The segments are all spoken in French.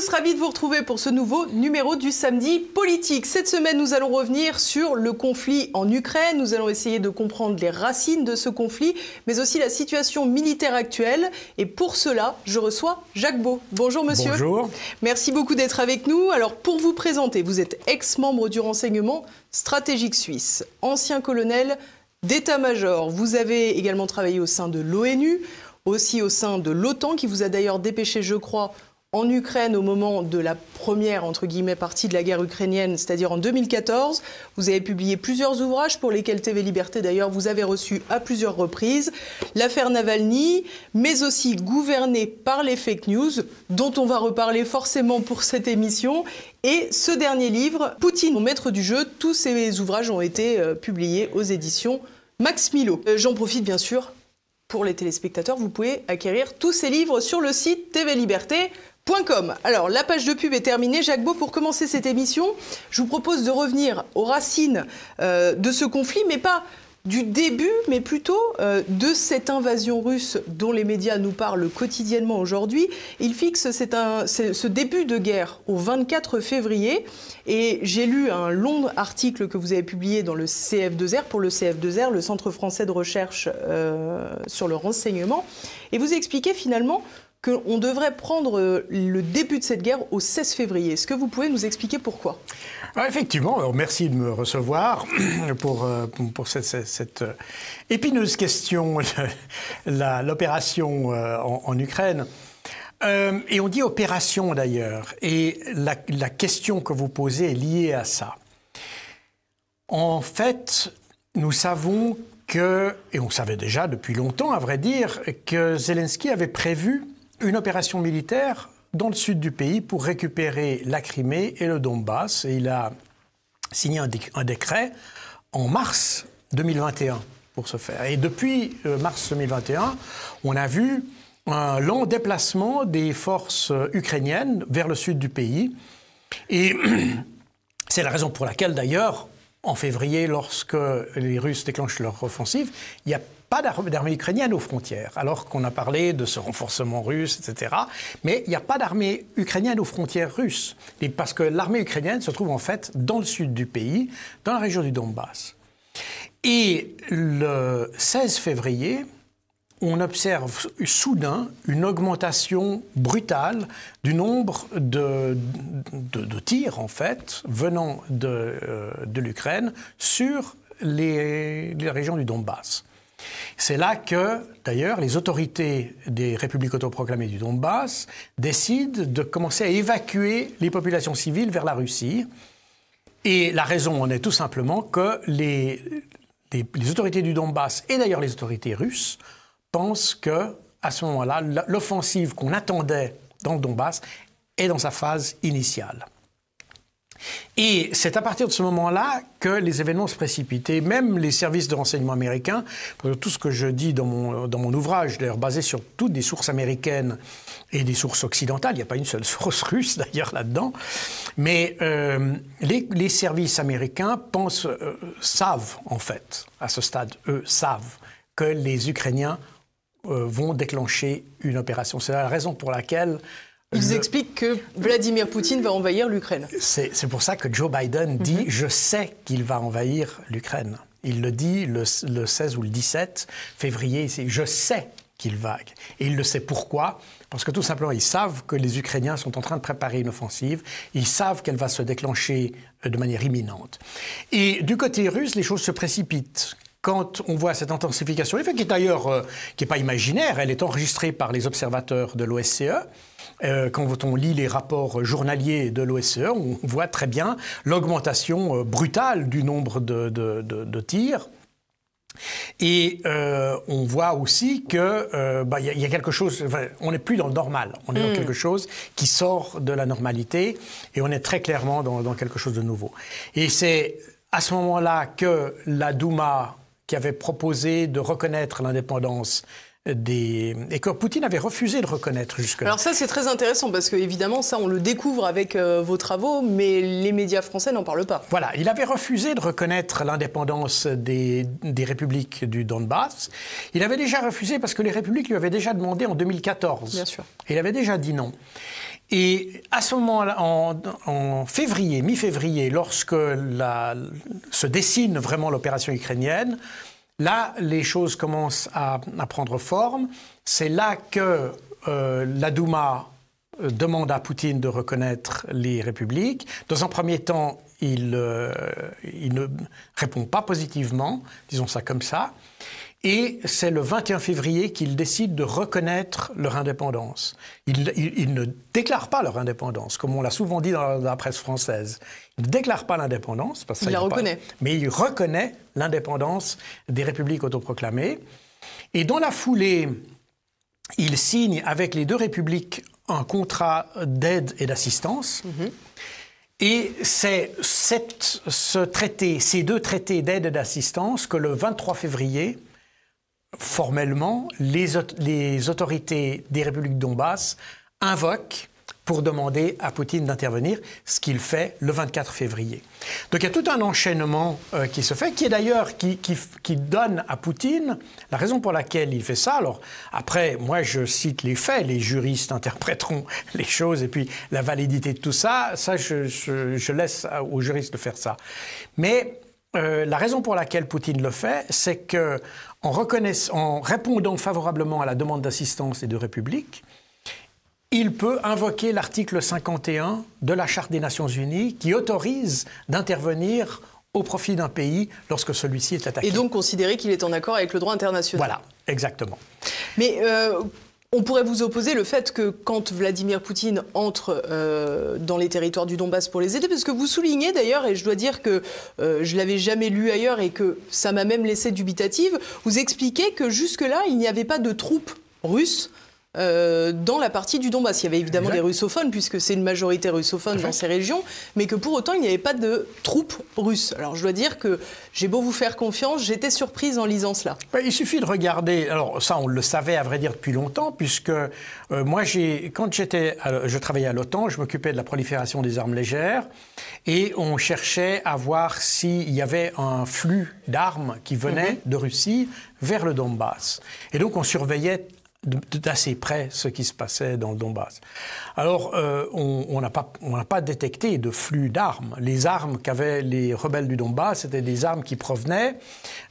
tous, ravi de vous retrouver pour ce nouveau numéro du samedi politique. Cette semaine, nous allons revenir sur le conflit en Ukraine, nous allons essayer de comprendre les racines de ce conflit, mais aussi la situation militaire actuelle. Et pour cela, je reçois Jacques Beau. Bonjour monsieur. Bonjour. Merci beaucoup d'être avec nous. Alors pour vous présenter, vous êtes ex-membre du renseignement stratégique suisse, ancien colonel d'état-major. Vous avez également travaillé au sein de l'ONU aussi au sein de l'OTAN, qui vous a d'ailleurs dépêché, je crois, en Ukraine au moment de la première entre guillemets partie de la guerre ukrainienne, c'est-à-dire en 2014. Vous avez publié plusieurs ouvrages pour lesquels TV Liberté d'ailleurs vous avez reçu à plusieurs reprises l'affaire Navalny, mais aussi gouverné par les fake news dont on va reparler forcément pour cette émission et ce dernier livre Poutine mon maître du jeu, tous ces ouvrages ont été euh, publiés aux éditions Max Milo. Euh, j'en profite bien sûr pour les téléspectateurs, vous pouvez acquérir tous ces livres sur le site TV Liberté. Com. Alors, la page de pub est terminée. Jacques Beau, pour commencer cette émission, je vous propose de revenir aux racines euh, de ce conflit, mais pas du début, mais plutôt euh, de cette invasion russe dont les médias nous parlent quotidiennement aujourd'hui. Il fixe ce début de guerre au 24 février et j'ai lu un long article que vous avez publié dans le CF2R, pour le CF2R, le Centre français de recherche euh, sur le renseignement, et vous expliquez finalement qu'on devrait prendre euh, le début de cette guerre au 16 février. Est-ce que vous pouvez nous expliquer pourquoi ah, Effectivement, merci de me recevoir pour, euh, pour cette, cette, euh, épineuse question, l'opération en, Ukraine. et on dit opération d'ailleurs, et la, la question que vous posez est liée à ça. En fait, nous savons que, et on savait déjà depuis longtemps à vrai dire, que Zelensky avait prévu une opération militaire dans le sud du pays pour récupérer la Crimée et le Donbass. Et il a signé un, décret en mars 2021 pour ce faire. Et depuis euh, mars 2021, on a vu un long déplacement des forces euh, ukrainiennes vers le sud du pays. Et c'est la raison pour laquelle, d'ailleurs, en février, lorsque les Russes déclenchent leur offensive, il y a pas d'armée ukrainienne aux frontières, alors qu'on a parlé de ce renforcement russe, etc. Mais il n'y a pas d'armée ukrainienne aux frontières russes, parce que l'armée ukrainienne se trouve en fait dans le sud du pays, dans la région du Donbass. Et le 16 février, on observe soudain une augmentation brutale du nombre de, de, tirs, en fait, venant de, euh, de l'Ukraine sur les, les, régions du Donbass. C'est là que, d'ailleurs, les autorités des républiques autoproclamées du Donbass décident de commencer à évacuer les populations civiles vers la Russie. Et la raison en est tout simplement que les, autorités du Donbass et d'ailleurs les autorités russes pensent que, à ce moment-là, l'offensive qu'on attendait dans le Donbass est dans sa phase initiale. Et c'est à partir de ce moment-là que les événements se précipitent. même les services de renseignement américains, tout ce que je dis dans mon, dans mon ouvrage, d'ailleurs basé sur toutes des sources américaines et des sources occidentales, il n'y a pas une seule source russe d'ailleurs là-dedans, mais euh, les, services américains pensent, euh, savent en fait, à ce stade, eux savent que les Ukrainiens euh, vont déclencher une opération. C'est la raison pour laquelle ils expliquent que Vladimir Poutine va envahir l'Ukraine. C'est pour ça que Joe Biden mhm. dit Je sais qu'il va envahir l'Ukraine. Il le dit le, 16 ou le 17 février c'est Je sais qu'il va. Et il le sait pourquoi Parce que tout simplement, ils savent que les Ukrainiens sont en train de préparer une offensive. Ils savent qu'elle va se déclencher euh, de manière imminente. Et du côté russe, les choses se précipitent quand on voit cette intensification, qui est d'ailleurs euh, qui n'est pas imaginaire, elle est enregistrée par les observateurs de l'OSCE, euh, quand on lit les rapports journaliers de l'OSCE, on voit très bien l'augmentation euh, brutale du nombre de, tirs. Et euh, on voit aussi que bah, y, a, quelque chose. on n'est plus dans le normal. On est dans mm. quelque chose qui sort de la normalité et on est très clairement dans, dans quelque chose de nouveau. Et c'est à ce moment-là que la Douma, qui avait proposé de reconnaître l'indépendance et que Poutine avait refusé de reconnaître jusque-là. Alors ça, c'est très intéressant parce que évidemment, ça, on le découvre avec euh, vos travaux, mais les médias français n'en parlent pas. Voilà, il avait refusé de reconnaître l'indépendance des, des républiques du Donbass. Il avait déjà refusé parce que les républiques lui avaient déjà demandé en 2014. Bien sûr. il avait déjà dit non. Et à ce moment-là, en, février, mi-février, lorsque se dessine vraiment l'opération ukrainienne, Là, les choses commencent à, prendre forme. C'est là que euh, la Douma euh, demande à Poutine de reconnaître les républiques. Dans un premier temps, il euh, ne répond pas positivement, disons ça comme ça. Et c'est le 21 février qu'ils décident de reconnaître leur indépendance. Ils, ne déclarent pas leur indépendance, comme on l'a souvent dit dans la, presse française. Ils ne déclarent pas l'indépendance, parce que ça, il la reconnaît. mais ils reconnaissent l'indépendance des républiques autoproclamées. Et dans la foulée, ils signent avec les deux républiques un contrat d'aide et d'assistance. Mhm. Et c'est ce traité, ces deux traités d'aide et d'assistance que le 23 février formellement, les, autorités des républiques Donbass invoquent pour demander à Poutine d'intervenir, ce qu'il fait le 24 février. Donc il y a tout un enchaînement euh, qui se fait, qui est d'ailleurs qui, donne à Poutine la raison pour laquelle il fait ça. Alors après, moi je cite les faits, les juristes interpréteront les choses et puis la validité de tout ça, ça je, laisse aux juristes de faire ça. Mais euh, la raison pour laquelle Poutine le fait, c'est que en, répondant favorablement à la demande d'assistance et de république, il peut invoquer l'article 51 de la Charte des Nations Unies qui autorise d'intervenir au profit d'un pays lorsque celui-ci est attaqué. Et donc considérer qu'il est en accord avec le droit international. Voilà, exactement. Mais euh, on pourrait vous opposer le fait que quand Vladimir Poutine entre euh, dans les territoires du Donbass pour les aider, parce que vous soulignez d'ailleurs, et je dois dire que je euh, je l'avais jamais lu ailleurs et que ça m'a même laissé dubitative, vous expliquez que jusque-là, il n'y avait pas de troupes russes euh, dans la partie du Donbass. Il y avait évidemment des russophones, puisque c'est une majorité russophone dans ces régions, mais que pour autant, il n'y avait pas de troupes russes. Alors je dois dire que j'ai beau vous faire confiance, j'étais surprise en lisant cela. Bah, il suffit de regarder, alors ça on le savait à vrai dire depuis longtemps, puisque euh, moi, quand j'étais, je travaillais à l'OTAN, je m'occupais de la prolifération des armes légères, et on cherchait à voir s'il y avait un flux d'armes qui venait mhm. de Russie vers le Donbass. Et donc on surveillait d'assez près ce qui se passait dans le Donbass. Alors, euh, on n'a pas, détecté de flux d'armes. Les armes qu'avaient les rebelles du Donbass, c'était des armes qui provenaient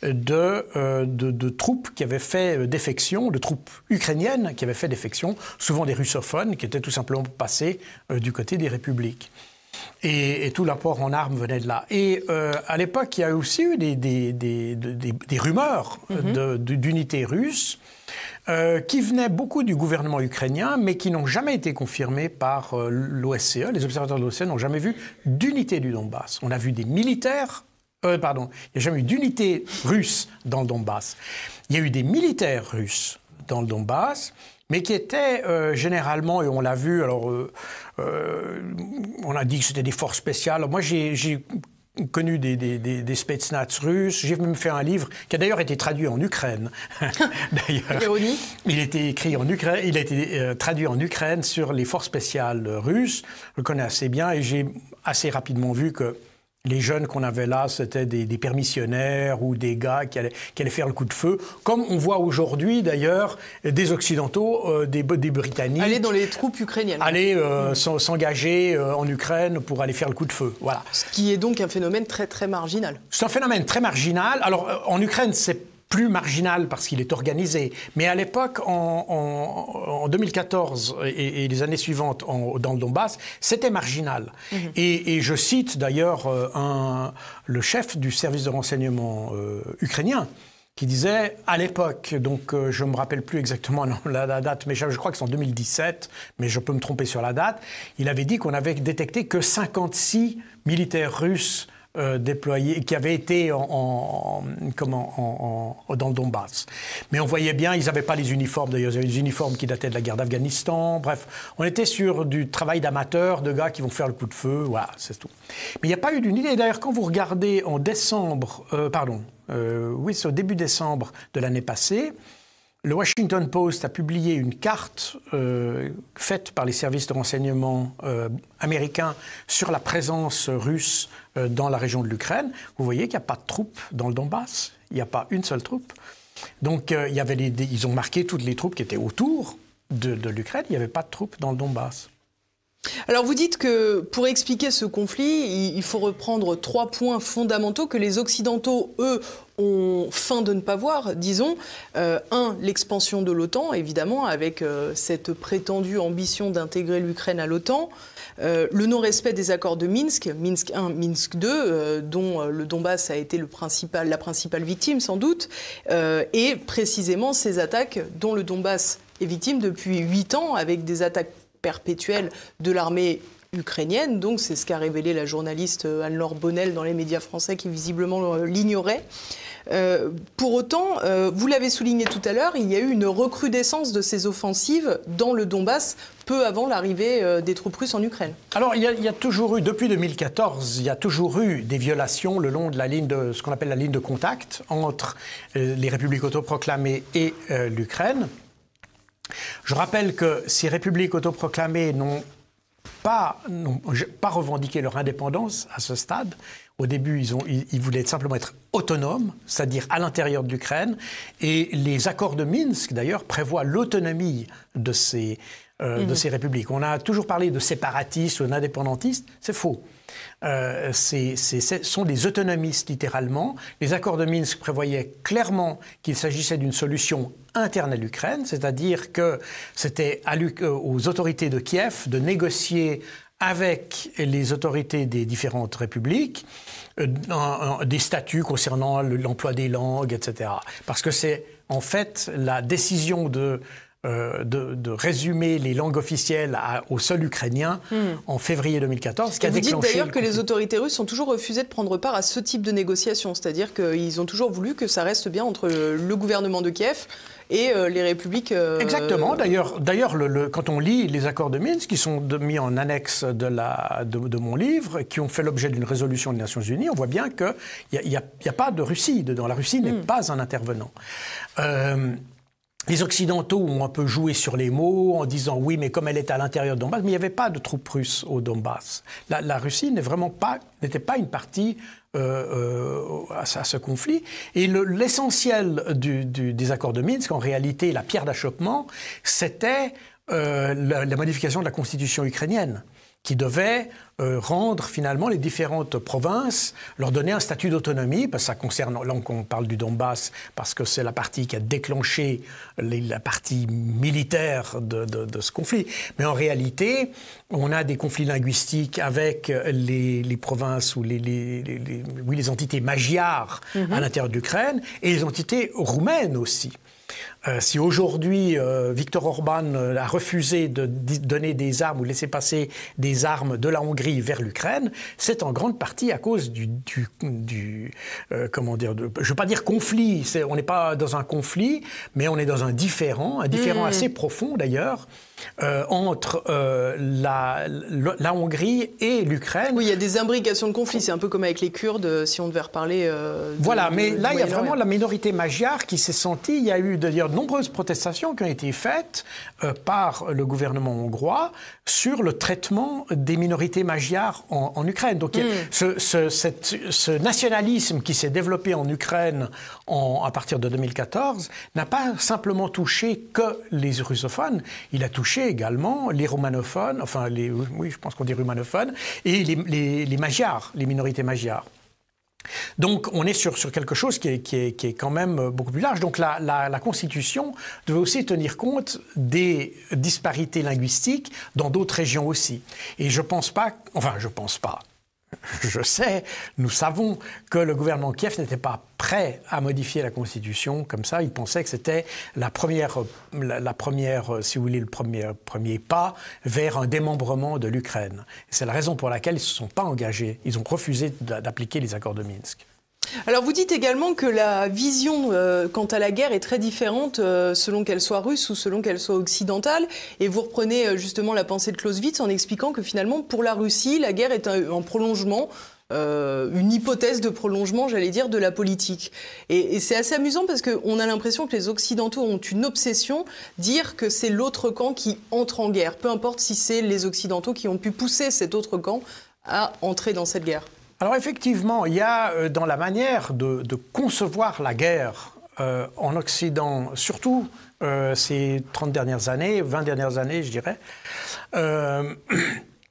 de, euh, troupes qui avaient fait euh, défection, de troupes ukrainiennes qui avaient fait défection, souvent des russophones, qui étaient tout simplement passés du côté des républiques. Et, tout l'apport en armes venait de là. Et à l'époque, il y a aussi eu des, rumeurs mm-hmm. d'unités russes euh, qui venaient beaucoup du gouvernement ukrainien, mais qui n'ont jamais été confirmés par euh, l'OSCE. Les observateurs de l'OSCE n'ont jamais vu d'unité du Donbass. On a vu des militaires, euh, pardon, il n'y a jamais eu d'unité russe dans le Donbass. Il y a eu des militaires russes dans le Donbass, mais qui étaient généralement, et on l'a vu, alors on a dit que c'était des forces spéciales. Moi, j'ai connu des, des, des, russes. J'ai même fait un livre qui a d'ailleurs été traduit en Ukraine. d'ailleurs, il était écrit en Ukraine, il a été euh, traduit en Ukraine sur les forces spéciales russes. Je le connais assez bien et j'ai assez rapidement vu que les jeunes qu'on avait là, c'était des, permissionnaires ou des gars qui allaient, faire le coup de feu, comme on voit aujourd'hui d'ailleurs des Occidentaux, euh, des, Britanniques. Aller dans les troupes ukrainiennes. Aller euh, mm. s'engager euh, en Ukraine pour aller faire le coup de feu. Voilà. Ce qui est donc un phénomène très très marginal. C'est un phénomène très marginal. Alors en Ukraine, c'est plus marginal parce qu'il est organisé. Mais à l'époque, en, 2014 et, les années suivantes dans le Donbass, c'était marginal. Mhm. Et, je cite d'ailleurs euh, le chef du service de renseignement euh, ukrainien qui disait à l'époque, donc euh, je ne me rappelle plus exactement non, la, date, mais je crois que c'est en 2017, mais je peux me tromper sur la date, il avait dit qu'on avait détecté que 56 militaires russes euh, déployés, qui avaient été en, comment, dans le Donbass. Mais on voyait bien, ils n'avaient pas les uniformes, d'ailleurs, ils avaient des uniformes qui dataient de la guerre d'Afghanistan. Bref, on était sur du travail d'amateurs, de gars qui vont faire le coup de feu, voilà, c'est tout. Mais il n'y a pas eu d'unité. D'ailleurs, quand vous regardez en décembre, euh, pardon, euh, oui, c'est au début décembre de l'année passée, le Washington Post a publié une carte faite par les services de renseignement américains sur la présence russe euh, dans la région de l'Ukraine, vous voyez qu'il n'y a pas de troupes dans le Donbass. Il n'y a pas une seule troupe. Donc euh, ils ont marqué toutes les troupes qui étaient autour de, de l'Ukraine. Il n'y avait pas de troupes dans le Donbass. Alors vous dites que pour expliquer ce conflit, il faut reprendre trois points fondamentaux que les Occidentaux, eux, ont faim de ne pas voir, disons, euh, un, l'expansion de l'OTAN, évidemment, avec euh, cette prétendue ambition d'intégrer l'Ukraine à l'OTAN, euh, le non-respect des accords de Minsk, Minsk 1, Minsk 2, dont le Donbass a été principal, la principale victime sans doute, et précisément ces attaques dont le Donbass est victime depuis huit ans, avec des attaques perpétuelles de l'armée ukrainienne. Donc c'est ce qu'a révélé la journaliste euh, Anne-Laure Bonnel dans les médias français qui visiblement euh, l'ignorait. Euh, pour autant, vous l'avez souligné tout à l'heure, il y a eu une recrudescence de ces offensives dans le Donbass peu avant l'arrivée des troupes russes en Ukraine. Alors, il y, a, toujours eu, depuis 2014, il y a toujours eu des violations le long de la ligne de ce qu'on appelle la ligne de contact entre les républiques autoproclamées et l'Ukraine. Je rappelle que ces républiques autoproclamées n'ont pas, revendiquer revendiqué leur indépendance à ce stade. Au début, ils, voulaient simplement être autonomes, c'est-à-dire à, l'intérieur de l'Ukraine. Et les accords de Minsk, d'ailleurs, prévoient l'autonomie de euh, de mhm. ces républiques. On a toujours parlé de séparatistes ou d'indépendantistes, c'est faux. Euh, ce sont des autonomistes littéralement. Les accords de Minsk prévoyaient clairement qu'il s'agissait d'une solution interne à l'Ukraine, c'est-à-dire que c'était euh, aux autorités de Kiev de négocier avec les autorités des différentes républiques euh, des statuts concernant l'emploi des langues, etc. Parce que c'est en fait la décision de euh, de, résumer les langues officielles au seul ukrainien hmm. en février 2014. Ce qui a vous dites d'ailleurs que les autorités russes ont toujours refusé de prendre part à ce type de négociations, c'est-à-dire qu'ils ont toujours voulu que ça reste bien entre euh, le gouvernement de Kiev et euh, les républiques. Exactement. D'ailleurs, d'ailleurs, le, quand on lit les accords de Minsk, qui sont mis en annexe de, la, de, mon livre, qui ont fait l'objet d'une résolution des Nations Unies, on voit bien qu'il n'y a, pas de Russie dedans. La Russie n'est hmm. pas un intervenant les Occidentaux ont un peu joué sur les mots en disant oui, mais comme elle est à l'intérieur de Donbass, mais il n'y avait pas de troupes russes au Donbass. La, Russie n'est vraiment pas, n'était pas une partie euh, euh, à, ce conflit. Et l'essentiel du, du, des accords de Minsk, en réalité, la pierre d'achoppement, c'était euh, la, modification de la constitution ukrainienne qui devait euh, rendre finalement les différentes provinces, leur donner un statut d'autonomie, parce que ça concerne, là on parle du Donbass, parce que c'est la partie qui a déclenché la partie militaire de, ce conflit. Mais en réalité, on a des conflits linguistiques avec les, provinces ou les, oui, les entités magyares mhm. à l'intérieur de l'Ukraine et les entités roumaines aussi. Euh, si aujourd'hui Victor euh, Viktor Orban euh, a refusé de donner des armes ou laisser passer des armes de la Hongrie vers l'Ukraine, c'est en grande partie à cause du, du, comment dire, de, je ne veux pas dire conflit. on n'est pas dans un conflit, mais on est dans un différent, un différent hmm. assez profond d'ailleurs. entre la, la, Hongrie et l'Ukraine. Oui, il y a des imbrications de conflits. C'est un peu comme avec les Kurdes, si on devait reparler. voilà, mais là, il y a vraiment la minorité magyare qui s'est sentie. Il y a eu d'ailleurs de nombreuses protestations qui ont été faites euh, par le gouvernement hongrois sur le traitement des minorités magyars en, Ukraine. Donc mm. ce, nationalisme qui s'est développé en Ukraine à partir de 2014 n'a pas simplement touché que les russophones, il a touché également les romanophones, enfin oui je pense qu'on dit romanophones, et les, les, les magyars, les minorités magyars. Donc on est sur, quelque chose qui est, quand même euh, beaucoup plus large. Donc la, Constitution devait aussi tenir compte des disparités linguistiques dans d'autres régions aussi. Et je pense pas, enfin je pense pas, je sais, nous savons que le gouvernement Kiev n'était pas prêt à modifier la constitution comme ça. Il pensait que c'était la première, première, euh, si vous voulez, le premier, premier pas vers un démembrement de l'Ukraine. C'est la raison pour laquelle ils ne se sont pas engagés. Ils ont refusé d'appliquer les accords de Minsk. Alors vous dites également que la vision euh, quant à la guerre est très différente euh, selon qu'elle soit russe ou selon qu'elle soit occidentale. Et vous reprenez euh, justement la pensée de Clausewitz en expliquant que finalement pour la Russie, la guerre est un, prolongement. une hypothèse de prolongement, j'allais dire, de la politique. Et, et c'est assez amusant parce qu'on a l'impression que les Occidentaux ont une obsession, dire que c'est l'autre camp qui entre en guerre, peu importe si c'est les Occidentaux qui ont pu pousser cet autre camp à entrer dans cette guerre. Alors effectivement, il y a euh, dans la manière de, concevoir la guerre euh, en Occident, surtout euh, ces 30 dernières années, 20 dernières années, je dirais,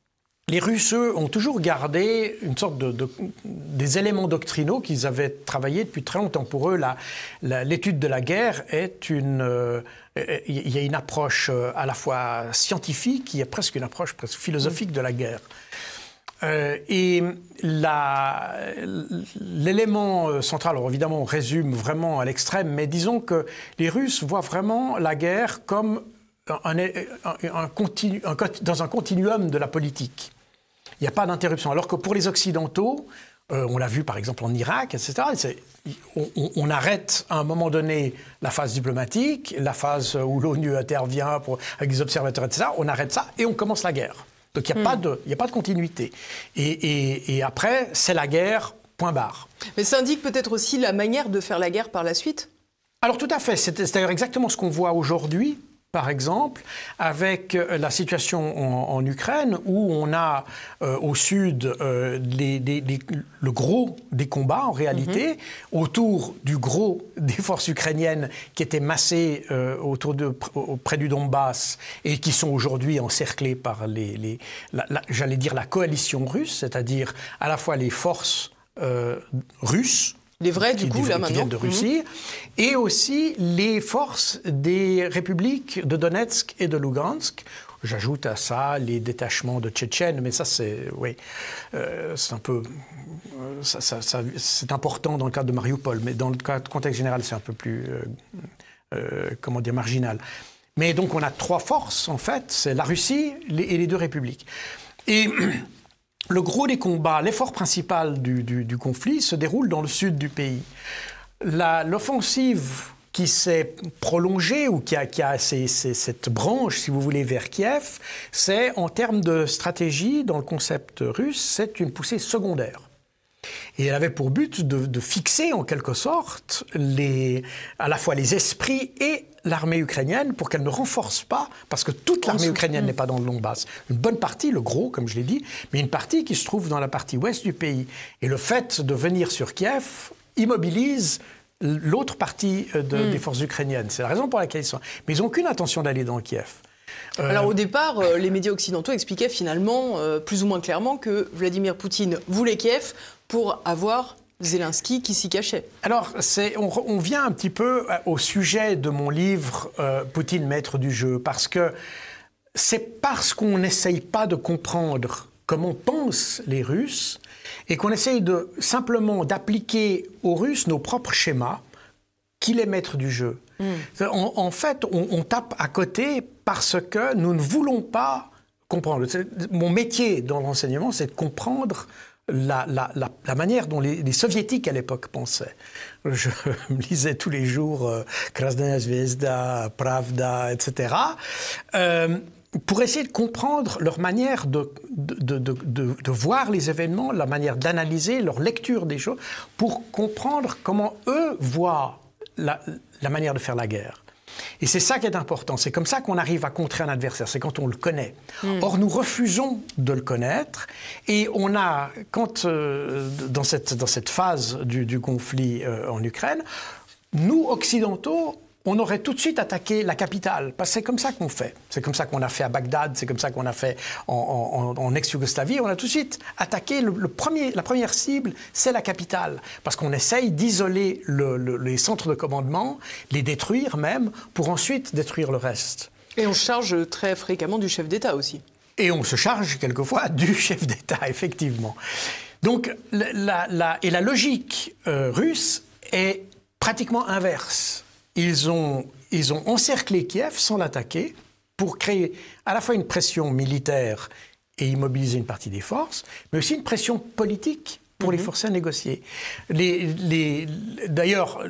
les Russes, ont toujours gardé une sorte de, des éléments doctrinaux qu'ils avaient travaillés depuis très longtemps. Pour eux, l'étude de la guerre est une... il y a une approche à la fois scientifique, il y a presque une approche presque philosophique mmh. de la guerre. Euh, et l'élément euh, central, alors évidemment on résume vraiment à l'extrême, mais disons que les Russes voient vraiment la guerre comme un, dans un continuum de la politique. Il n'y a pas d'interruption. Alors que pour les Occidentaux, euh, on l'a vu par exemple en Irak, etc. On, arrête à un moment donné la phase diplomatique, la phase où l'ONU intervient pour, avec des observateurs, etc. On arrête ça et on commence la guerre. Donc il n'y hmm. a, pas de continuité. et après, c'est la guerre, point barre. Mais ça indique peut-être aussi la manière de faire la guerre par la suite alors tout à fait, c'est d'ailleurs exactement ce qu'on voit aujourd'hui par exemple, avec euh, la situation en, Ukraine où on a euh, au sud euh, le gros des combats en réalité, mhm. autour du gros des forces ukrainiennes qui étaient massées près du Donbass et qui sont aujourd'hui encerclées par les, j'allais dire la coalition russe, c'est-à-dire à la fois les forces russes les vrais, du coup, là maintenant. de mhm. Russie. Et aussi les forces des républiques de Donetsk et de Lugansk. J'ajoute à ça les détachements de Tchétchènes, mais ça, c'est. Oui. Euh, c'est un peu. Euh, c'est important dans le cadre de Mariupol, mais dans le contexte général, c'est un peu plus. Euh, comment dire, marginal. Mais donc, on a trois forces, en fait. C'est la Russie et les deux républiques. Et. le gros des combats, l'effort principal du, conflit se déroule dans le sud du pays. L'offensive qui s'est prolongée ou qui a, cette branche, si vous voulez, vers Kiev, c'est en termes de stratégie, dans le concept russe, c'est une poussée secondaire. Et elle avait pour but de, fixer en quelque sorte à la fois les esprits et l'armée ukrainienne pour qu'elle ne renforce pas, parce que toute l'armée ukrainienne mm. n'est pas dans le Donbass. Une bonne partie, le gros, comme je l'ai dit, mais une partie qui se trouve dans la partie ouest du pays. Et le fait de venir sur Kiev immobilise l'autre partie euh, mm. des forces ukrainiennes. C'est la raison pour laquelle ils sont. Mais ils n'ont aucune intention d'aller dans Kiev. Euh, Alors au départ, euh, les médias occidentaux expliquaient finalement, plus ou moins clairement, que Vladimir Poutine voulait Kiev pour avoir Zelensky qui s'y cachait. Alors, on, on, vient un petit peu euh, au sujet de mon livre euh, Poutine, maître du jeu, parce que c'est parce qu'on n'essaye pas de comprendre comment pensent les Russes et qu'on essaye de, simplement d'appliquer aux Russes nos propres schémas qu'il est maître du jeu. Mm. En, fait, on, on, tape à côté parce que nous ne voulons pas comprendre. Mon métier dans l'enseignement, c'est de comprendre la, manière dont les, soviétiques à l'époque pensaient. Je lisais tous les jours euh, Krasnaya Zvezda, Pravda, etc. Euh, pour essayer de comprendre leur manière de, de, voir les événements, la manière d'analyser, leur lecture des choses, pour comprendre comment eux voient la manière de faire la guerre. Et c'est ça qui est important. C'est comme ça qu'on arrive à contrer un adversaire. C'est quand on le connaît. Hmm. Or, nous refusons de le connaître. Et on a, quand, euh, dans, cette, phase du, conflit euh, en Ukraine, nous, occidentaux, on aurait tout de suite attaqué la capitale, parce que c'est comme ça qu'on fait. C'est comme ça qu'on a fait à Bagdad, c'est comme ça qu'on a fait en, ex-Yougoslavie. On a tout de suite attaqué la première cible, c'est la capitale, parce qu'on essaye d'isoler les centres de commandement, les détruire même, pour ensuite détruire le reste. Et on charge très fréquemment du chef d'État aussi. Et on se charge quelquefois du chef d'État, effectivement. Donc, la, et la logique euh, russe est pratiquement inverse ils ont, ils ont encerclé Kiev sans l'attaquer pour créer à la fois une pression militaire et immobiliser une partie des forces, mais aussi une pression politique pour les mhm. forcer à négocier. Les, D'ailleurs,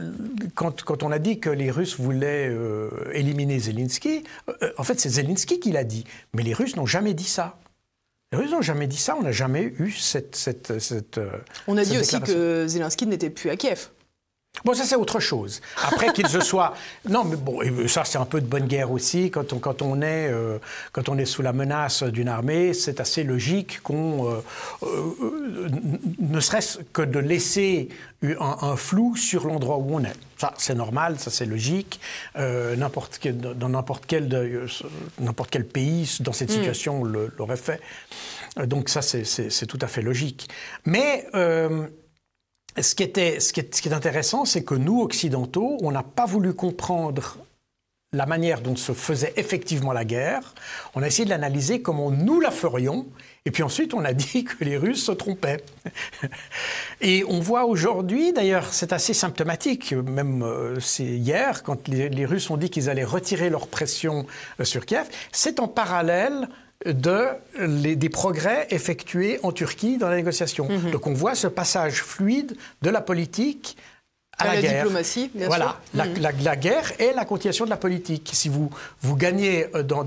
quand, on a dit que les Russes voulaient euh, éliminer Zelensky, euh, en fait c'est Zelensky qui l'a dit, mais les Russes n'ont jamais dit ça. Les Russes n'ont jamais dit ça, on n'a jamais eu cette... Euh, on a dit aussi que Zelensky n'était plus à Kiev. Bon, ça, c'est autre chose. Après qu'il se soit... Non, mais bon, ça, c'est un peu de bonne guerre aussi. Quand on, quand on, est, euh, quand on est sous la menace d'une armée, c'est assez logique qu'on... Euh, euh, ne serait-ce que de laisser un, flou sur l'endroit où on est. Ça, c'est normal, ça, c'est logique. n'importe quel, dans n'importe quel, n'importe quel pays, dans cette hmm. situation, on l'aurait fait. Donc ça, c'est tout à fait logique. Mais ce qui, était, ce, qui est, est intéressant, c'est que nous, occidentaux, on n'a pas voulu comprendre la manière dont se faisait effectivement la guerre. On a essayé de l'analyser comment nous la ferions. Et puis ensuite, on a dit que les Russes se trompaient. Et on voit aujourd'hui, d'ailleurs, c'est assez symptomatique, même euh, hier, quand les, Russes ont dit qu'ils allaient retirer leur pression euh, sur Kiev, c'est en parallèle de des progrès effectués en Turquie dans la négociation. Mhm. Donc on voit ce passage fluide de la politique à, la, guerre. diplomatie, bien voilà. sûr. Mmh. La, la, guerre est la continuation de la politique. Si vous, vous, gagnez, euh, dans,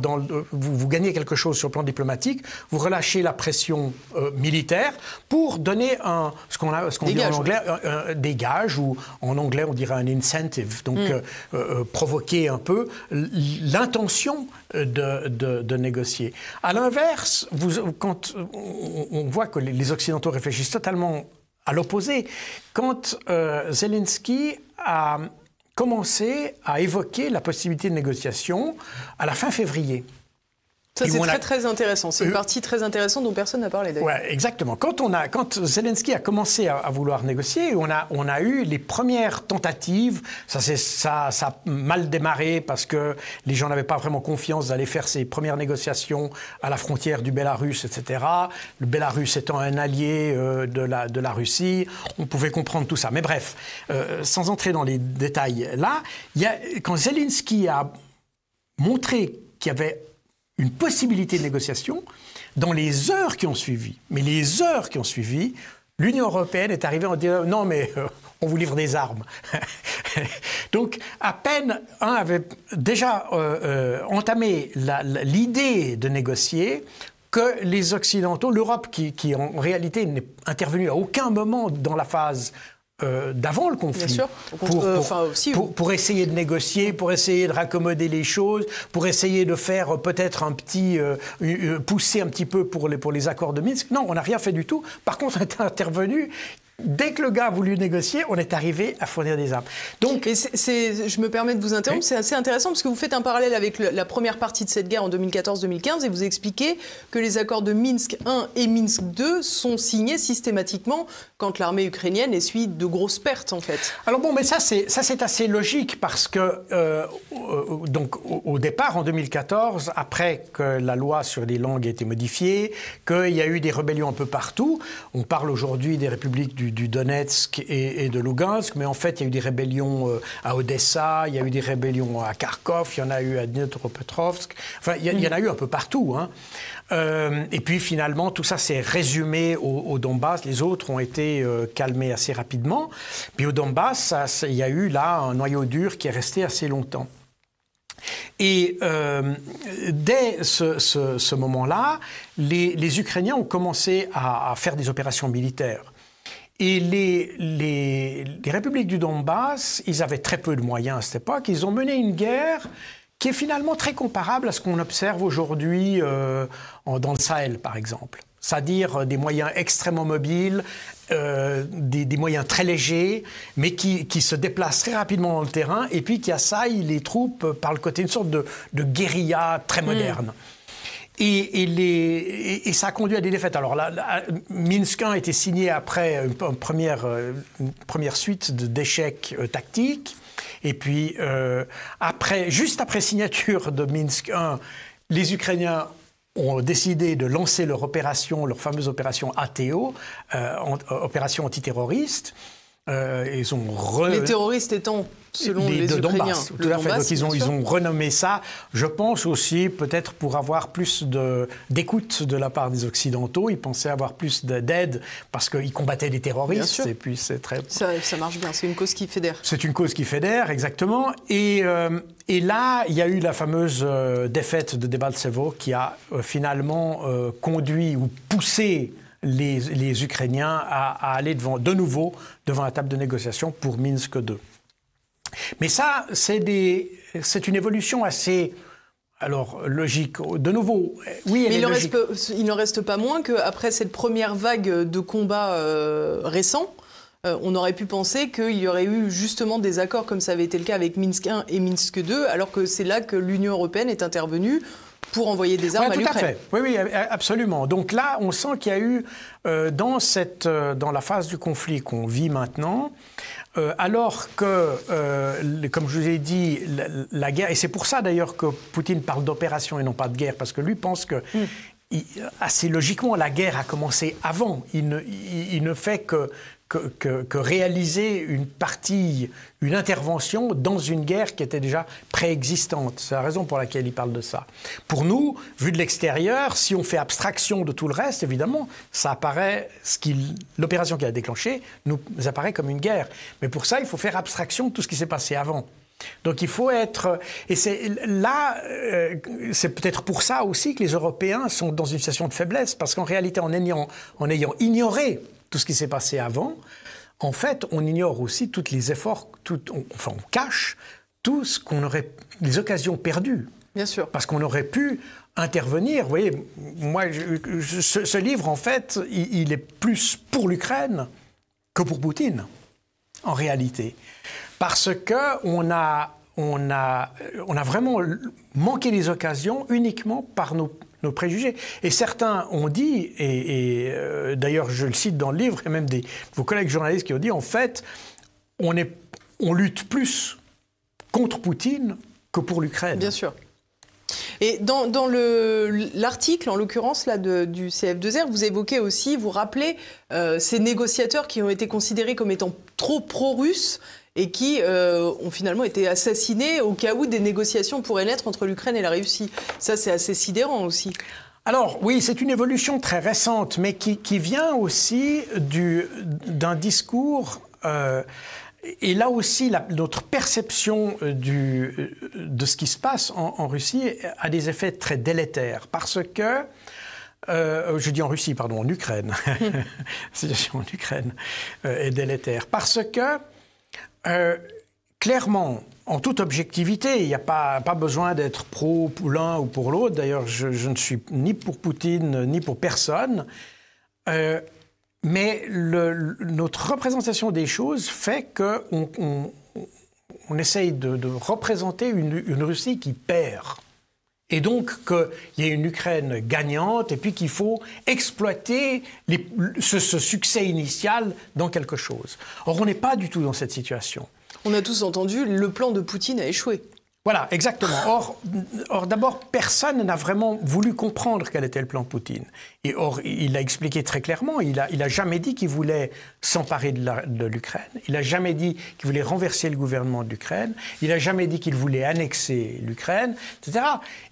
vous, gagnez quelque chose sur le plan diplomatique, vous relâchez la pression euh, militaire pour donner un, ce qu'on dit en anglais un, ou en anglais on dirait un incentive, donc mmh. euh, provoquer un peu l'intention de, négocier. À l'inverse, quand on, voit que les, les Occidentaux réfléchissent totalement à l'opposé. Quand euh, Zelensky a commencé à évoquer la possibilité de négociation à la fin février, c'est très, intéressant. C'est une euh, partie très intéressante dont personne n'a parlé, d'ailleurs. Ouais, exactement. Quand, on a, quand Zelensky a commencé à, vouloir négocier, on a, on a eu les premières tentatives. Ça, ça, ça a mal démarré parce que les gens n'avaient pas vraiment confiance d'aller faire ces premières négociations à la frontière du Bélarus, etc. Le Bélarus étant un allié euh, de, la, de la Russie, on pouvait comprendre tout ça. Mais bref, euh, sans entrer dans les détails là, quand Zelensky a montré qu'il y avait une possibilité de négociation. Dans les heures qui ont suivi, mais les heures qui ont suivi, l'Union européenne est arrivée en disant non mais euh, on vous livre des armes. Donc à peine un avait déjà euh, euh, entamé l'idée de négocier que les Occidentaux, l'Europe qui, qui en réalité n'est intervenue à aucun moment dans la phase euh, d'avant le conflit, Pour, pour, essayer de négocier, pour essayer de raccommoder les choses, pour essayer de faire euh, peut-être un petit euh, pousser un petit peu pour les, pour les accords de Minsk. Non, on n'a rien fait du tout. Par contre, on est intervenu Dès que le gars a voulu négocier, on est arrivé à fournir des armes. Donc, et je me permets de vous interrompre, c'est assez intéressant parce que vous faites un parallèle avec la première partie de cette guerre en 2014-2015 et vous expliquez que les accords de Minsk 1 et Minsk 2 sont signés systématiquement quand l'armée ukrainienne essuie de grosses pertes en fait. Alors bon, mais ça c'est ça c'est assez logique parce que euh, euh, euh, donc au, départ en 2014, après que la loi sur les langues a été modifiée, qu'il y a eu des rébellions un peu partout, on parle aujourd'hui des républiques du du, Donetsk et, de Lugansk, mais en fait, il y a eu des rébellions euh, à Odessa, il y a eu des rébellions à Kharkov, il y en a eu à Dnipropetrovsk, enfin, il y, en a eu un peu partout. Hein. Euh, et puis finalement, tout ça s'est résumé au, Donbass. Les autres ont été euh, calmés assez rapidement. Puis au Donbass, il y a eu là un noyau dur qui est resté assez longtemps. Et dès ce, moment-là, les, Ukrainiens ont commencé à faire des opérations militaires. Et les, les, républiques du Donbass, ils avaient très peu de moyens à cette époque, ils ont mené une guerre qui est finalement très comparable à ce qu'on observe aujourd'hui euh, dans le Sahel, par exemple. C'est-à-dire euh, des moyens extrêmement mobiles, euh, des, des, moyens très légers, mais qui, qui, se déplacent très rapidement dans le terrain et puis qui assaillent les troupes euh, par le côté, une sorte de, de guérilla très mm. moderne. Et, ça a conduit à des défaites. Alors Minsk 1 a été signé après une, première, euh, première suite d'échecs euh, tactiques. Et puis, euh, après, juste après signature de Minsk 1, les Ukrainiens ont décidé de lancer leur opération, leur fameuse opération ATO, opération antiterroriste. Euh, les terroristes étant selon les, les de Donbass, fait. ils, ont, ils ont renommé ça. Je pense aussi, peut-être pour avoir plus d'écoute de, la part des Occidentaux, ils pensaient avoir plus d'aide parce qu'ils combattaient les terroristes. Et puis c'est très. Ça, ça, marche bien, c'est une cause qui fédère. C'est une cause qui fédère, exactement. Et, euh, et, là, il y a eu la fameuse euh, défaite de Debaltsevo qui a finalement conduit ou poussé les, Ukrainiens à, aller devant, de nouveau devant la table de négociation pour Minsk 2. Mais ça, c'est une évolution assez alors, logique, de nouveau, oui, il, n'en reste pas moins qu'après cette première vague de combats euh, récents, euh, on aurait pu penser qu'il y aurait eu justement des accords comme ça avait été le cas avec Minsk 1 et Minsk 2, alors que c'est là que l'Union européenne est intervenue pour envoyer des armes à l'Ukraine. Tout à fait. Oui, oui, absolument. Donc là, on sent qu'il y a eu, euh, dans, cette, euh, dans la phase du conflit qu'on vit maintenant, euh, alors que, comme je vous ai dit, la, guerre, et c'est pour ça d'ailleurs que Poutine parle d'opération et non pas de guerre, parce que lui pense que mm. assez logiquement, la guerre a commencé avant. Il ne, il ne fait que, que, réaliser une partie, une intervention dans une guerre qui était déjà préexistante. C'est la raison pour laquelle il parle de ça. Pour nous, vu de l'extérieur, si on fait abstraction de tout le reste, évidemment, ça apparaît, l'opération qu'il a déclenchée nous, apparaît comme une guerre. Mais pour ça, il faut faire abstraction de tout ce qui s'est passé avant. Donc il faut être et c'est là euh, c'est peut-être pour ça aussi que les Européens sont dans une situation de faiblesse parce qu'en réalité en en ayant ignoré tout ce qui s'est passé avant, en fait, on ignore aussi tous les efforts, tout, on, enfin, on cache tout ce qu'on aurait, les occasions perdues. Bien sûr. Parce qu'on aurait pu intervenir. Vous voyez, moi, ce, livre, en fait, il, est plus pour l'Ukraine que pour Poutine, en réalité. Parce que a, on a, on a vraiment manqué les occasions uniquement par nos nos préjugés. Et certains ont dit, et, euh, d'ailleurs je le cite dans le livre, et même des, vos collègues journalistes qui ont dit, en fait, on, est, on lutte plus contre Poutine que pour l'Ukraine. Bien sûr. Et dans, dans l'article, en l'occurrence, du CF2R, vous évoquez aussi, vous rappelez euh, ces négociateurs qui ont été considérés comme étant trop pro-russes et qui euh, ont finalement été assassinés au cas où des négociations pourraient naître entre l'Ukraine et la Russie. Ça, c'est assez sidérant aussi. Alors oui, c'est une évolution très récente, mais qui, vient aussi d'un discours... Euh, et là aussi, notre perception euh, du, de ce qui se passe en, Russie a des effets très délétères, parce que je dis en Russie, pardon, en Ukraine, la situation en Ukraine est délétère, parce que euh, clairement, en toute objectivité, il n'y a pas, pas besoin d'être pro pour l'un ou pour l'autre. D'ailleurs, je, ne suis ni pour Poutine ni pour personne. Euh, mais notre représentation des choses fait qu'on on, essaye de, représenter une Russie qui perd et donc qu'il y ait une Ukraine gagnante et puis qu'il faut exploiter ce, succès initial dans quelque chose. Or, on n'est pas du tout dans cette situation. On a tous entendu, le plan de Poutine a échoué. Voilà, exactement. Or, d'abord, personne n'a vraiment voulu comprendre quel était le plan de Poutine. Et or, il l'a expliqué très clairement. Il n'a jamais dit qu'il voulait s'emparer de l'Ukraine. Il n'a jamais dit qu'il voulait renverser le gouvernement de l'Ukraine. Il n'a jamais dit qu'il voulait annexer l'Ukraine, etc.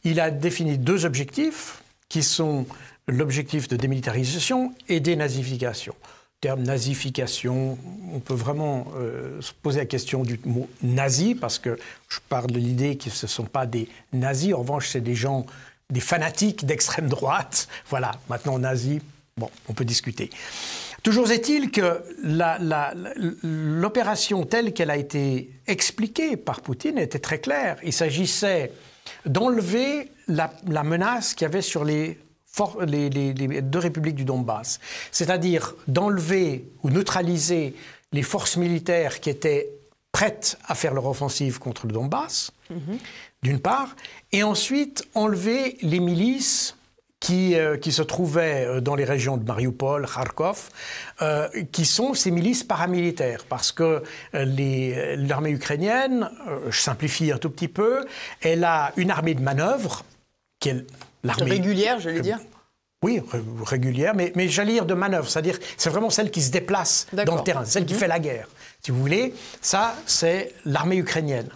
Il a défini deux objectifs qui sont l'objectif de démilitarisation et dénazification terme nazification, on peut vraiment euh, se poser la question du mot nazi, parce que je parle de l'idée que ce ne sont pas des nazis, en revanche, c'est des gens, des fanatiques d'extrême droite. Voilà, maintenant nazi, bon, on peut discuter. Toujours est-il que l'opération telle qu'elle a été expliquée par Poutine était très claire. Il s'agissait d'enlever la, la menace qu'il y avait sur les les, deux républiques du Donbass, c'est-à-dire d'enlever ou neutraliser les forces militaires qui étaient prêtes à faire leur offensive contre le Donbass, mhm. d'une part, et ensuite enlever les milices qui, euh, qui, se trouvaient euh, dans les régions de Mariupol, Kharkov, euh, qui sont ces milices paramilitaires, parce que l'armée ukrainienne, je simplifie un tout petit peu, elle a une armée de manœuvre est… Régulière, j'allais dire oui, régulière, mais, mais j'allais dire de manœuvre, c'est-à-dire c'est vraiment celle qui se déplace dans le terrain, celle qui mhm. fait la guerre. Si vous voulez, ça c'est l'armée ukrainienne.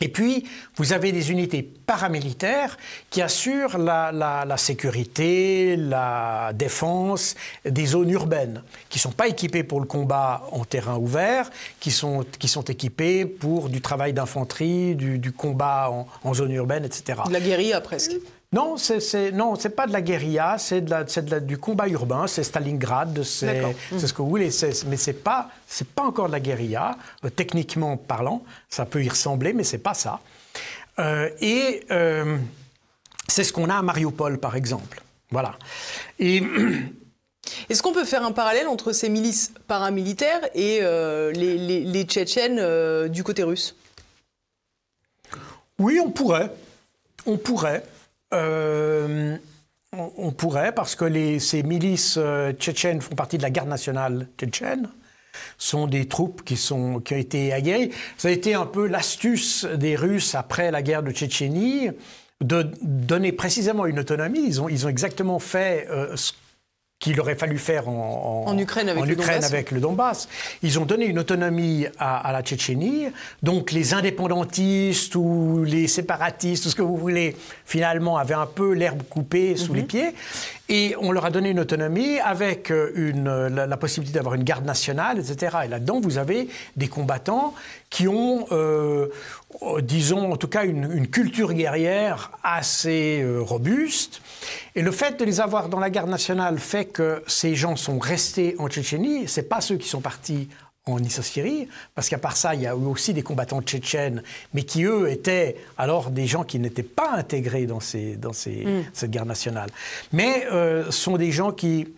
Et puis, vous avez des unités paramilitaires qui assurent la, la, sécurité, la défense des zones urbaines, qui ne sont pas équipées pour le combat en terrain ouvert, qui sont, qui sont équipées pour du travail d'infanterie, du, combat en, en, zone urbaine, etc. De la guérilla presque. Non, c'est non, c'est pas de la guérilla, c'est de, du combat urbain, c'est Stalingrad, c'est ce que vous voulez, mais c'est pas c'est pas encore de la guérilla euh, techniquement parlant, ça peut y ressembler, mais c'est pas ça. Euh, et euh, c'est ce qu'on a à Mariupol, par exemple. Voilà. Est-ce qu'on peut faire un parallèle entre ces milices paramilitaires et les, Tchétchènes du côté russe Oui, on pourrait. On pourrait. Euh, on, pourrait, parce que ces milices euh, tchétchènes font partie de la garde nationale tchétchène sont des troupes qui, sont, qui ont été aguerries. Ça a été un peu l'astuce des Russes après la guerre de Tchétchénie de donner précisément une autonomie. Ils ont, ils ont exactement fait euh, qu'il aurait fallu faire en, Ukraine, avec, le Donbass. Ils ont donné une autonomie à, la Tchétchénie. Donc les indépendantistes ou les séparatistes, tout ce que vous voulez, finalement, avaient un peu l'herbe coupée sous les mhm. pieds. Et on leur a donné une autonomie avec euh, la, possibilité d'avoir une garde nationale, etc. Et là-dedans, vous avez des combattants qui ont, euh, disons, en tout cas, une, culture guerrière assez euh, robuste et le fait de les avoir dans la garde nationale fait que ces gens sont restés en Tchétchénie, ce n'est pas ceux qui sont partis en Issosyrie, parce qu'à part ça, il y a eu aussi des combattants tchétchènes, mais qui eux étaient alors des gens qui n'étaient pas intégrés dans, mm. cette guerre nationale. Mais euh, sont des gens qui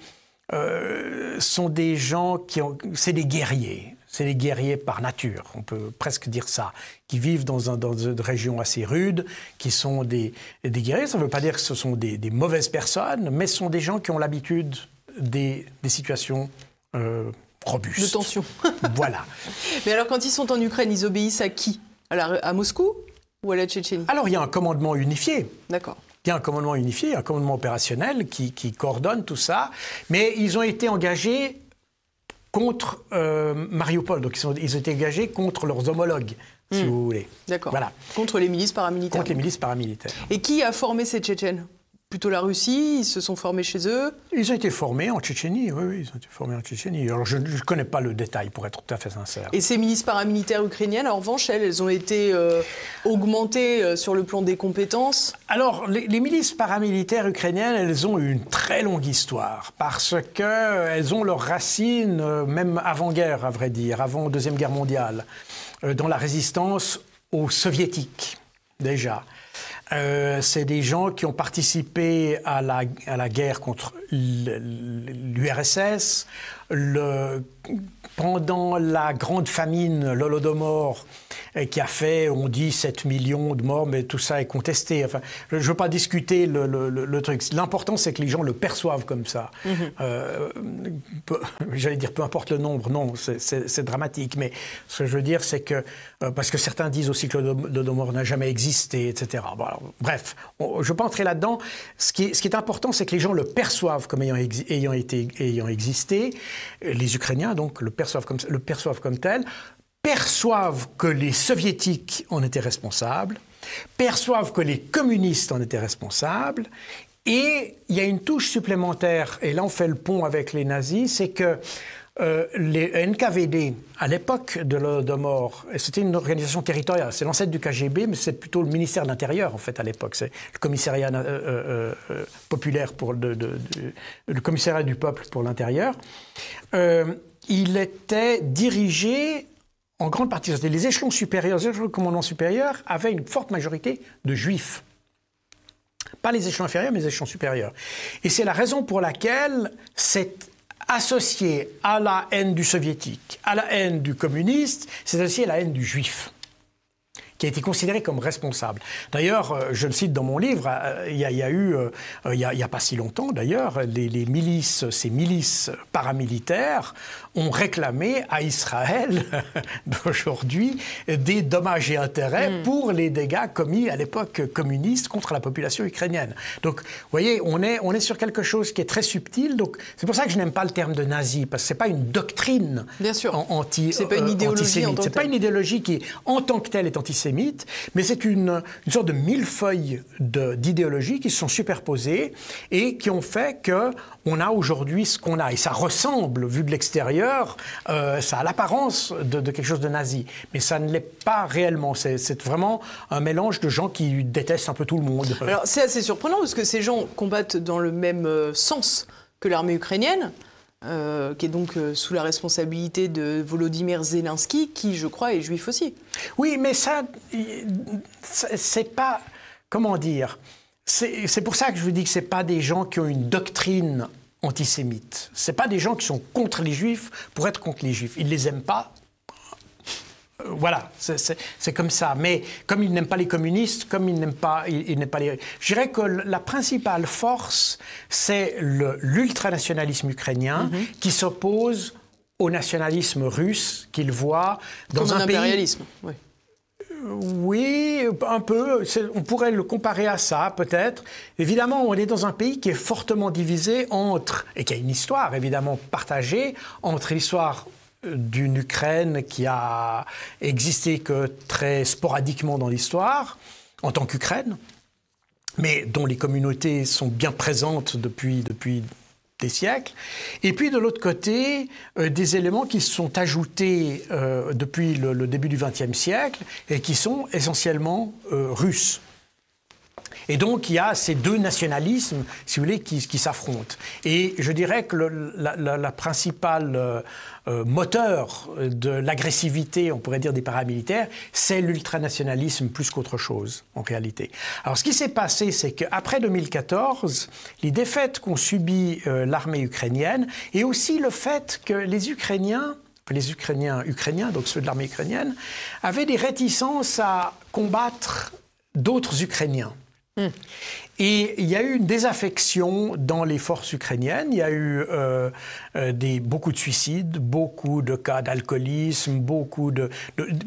euh, sont des gens qui c'est des guerriers c'est les guerriers par nature, on peut presque dire ça, qui vivent dans, une région assez rude, qui sont des, guerriers. Ça ne veut pas dire que ce sont des, mauvaises personnes, mais ce sont des gens qui ont l'habitude des, situations euh, robustes. De tension. voilà. Mais alors quand ils sont en Ukraine, ils obéissent à qui à, Moscou ou à la Tchétchénie Alors il y a un commandement unifié. D'accord. Il y a un commandement unifié, un commandement opérationnel qui, coordonne tout ça, mais ils ont été engagés contre euh, Mariupol. Donc ils, sont, ils engagés contre leurs homologues, si hmm. vous voulez. D'accord. Voilà. Contre les milices paramilitaires. Contre les milices paramilitaires. Et qui a formé ces Tchétchènes plutôt la Russie Ils se sont formés chez eux Ils ont été formés en Tchétchénie, oui, oui ils ont été formés en Tchétchénie. Alors je ne connais pas le détail, pour être tout à fait sincère. Et ces milices paramilitaires ukrainiennes, en revanche, elles, ont été euh, augmentées euh, sur le plan des compétences Alors, les, milices paramilitaires ukrainiennes, elles ont une très longue histoire, parce qu'elles euh, ont leurs racines, même avant-guerre, à vrai dire, avant la Deuxième Guerre mondiale, dans la résistance aux soviétiques, déjà. Euh, c'est des gens qui ont participé à la, à la guerre contre l'URSS, le, pendant la grande famine, l'Holodomor, eh, qui a fait, on dit, 7 millions de morts, mais tout ça est contesté. Enfin, je ne veux pas discuter le, truc. L'important, c'est que les gens le perçoivent comme ça. Mm-hmm. Euh, j'allais dire, peu importe le nombre, non, c'est dramatique. Mais ce que je veux dire, c'est que, euh, parce que certains disent aussi que l'Holodomor n'a jamais existé, etc. bref, je ne veux pas entrer là-dedans. Ce qui, est important, c'est que les gens le perçoivent comme ayant, ayant existé les Ukrainiens donc le perçoivent comme, le perçoivent comme tel, perçoivent que les soviétiques en étaient responsables, perçoivent que les communistes en étaient responsables, et il y a une touche supplémentaire, et là on fait le pont avec les nazis, c'est que euh, les NKVD, à l'époque de l'Odomor, c'était une organisation territoriale. C'est l'ancêtre du KGB, mais c'est plutôt le ministère de l'Intérieur, en fait, à l'époque. C'est le commissariat euh, euh, populaire pour le commissariat du peuple pour l'intérieur. il était dirigé en grande partie. Les échelons supérieurs, les échelons de commandement supérieur avaient une forte majorité de juifs. Pas les échelons inférieurs, mais les échelons supérieurs. Et c'est la raison pour laquelle cette associé à la haine du soviétique, à la haine du communiste, c'est aussi à la haine du juif qui a été considéré comme responsable. D'ailleurs, euh, je le cite dans mon livre, euh, il y, a, eu, euh, il n'y a, pas si longtemps d'ailleurs, les, milices, ces milices paramilitaires ont réclamé à Israël d'aujourd'hui des dommages et intérêts hmm. pour les dégâts commis à l'époque communiste contre la population ukrainienne. Donc, vous voyez, on est, on est sur quelque chose qui est très subtil. Donc, c'est pour ça que je n'aime pas le terme de nazi, parce que ce n'est pas une doctrine Bien sûr. anti C'est pas une idéologie. c'est pas une idéologie qui, en tant que telle, est antisémite mais c'est une, sorte de mille millefeuille d'idéologies qui se sont superposées et qui ont fait qu'on a aujourd'hui ce qu'on a. Et ça ressemble, vu de l'extérieur, euh, ça a l'apparence de, quelque chose de nazi, mais ça ne l'est pas réellement. C'est vraiment un mélange de gens qui détestent un peu tout le monde. c'est assez surprenant parce que ces gens combattent dans le même euh, sens que l'armée ukrainienne. Euh, qui est donc euh, sous la responsabilité de Volodymyr Zelensky, qui, je crois, est juif aussi. Oui, mais ça, c'est pas. Comment dire C'est pour ça que je vous dis que ce pas des gens qui ont une doctrine antisémite. Ce pas des gens qui sont contre les juifs pour être contre les juifs. Ils ne les aiment pas, euh, voilà, c'est comme ça. Mais comme il n'aime pas les communistes, comme il n'aime pas, il, pas les... Je dirais que la principale force, c'est l'ultranationalisme ukrainien mhm. qui s'oppose au nationalisme russe qu'il voit dans comme un, impérialisme, Oui. Euh, oui, un peu. On pourrait le comparer à ça, peut-être. Évidemment, on est dans un pays qui est fortement divisé entre, et qui a une histoire évidemment partagée, entre l'histoire d'une Ukraine qui a existé que très sporadiquement dans l'histoire, en tant qu'Ukraine, mais dont les communautés sont bien présentes depuis, des siècles. Et puis de l'autre côté, euh, des éléments qui se sont ajoutés euh, depuis le, début du XXe siècle et qui sont essentiellement euh, russes. Et donc, il y a ces deux nationalismes, si vous voulez, qui, s'affrontent. Et je dirais que le, la, principale euh, euh, moteur de l'agressivité, on pourrait dire, des paramilitaires, c'est l'ultranationalisme plus qu'autre chose, en réalité. Alors, ce qui s'est passé, c'est qu'après 2014, les défaites qu'ont subies euh, l'armée ukrainienne, et aussi le fait que les Ukrainiens les Ukrainiens ukrainiens, donc ceux de l'armée ukrainienne, avaient des réticences à combattre d'autres Ukrainiens. Hmm. Et il y a eu une désaffection dans les forces ukrainiennes. Il y a eu euh, euh, des, beaucoup de suicides, beaucoup de cas d'alcoolisme, beaucoup de,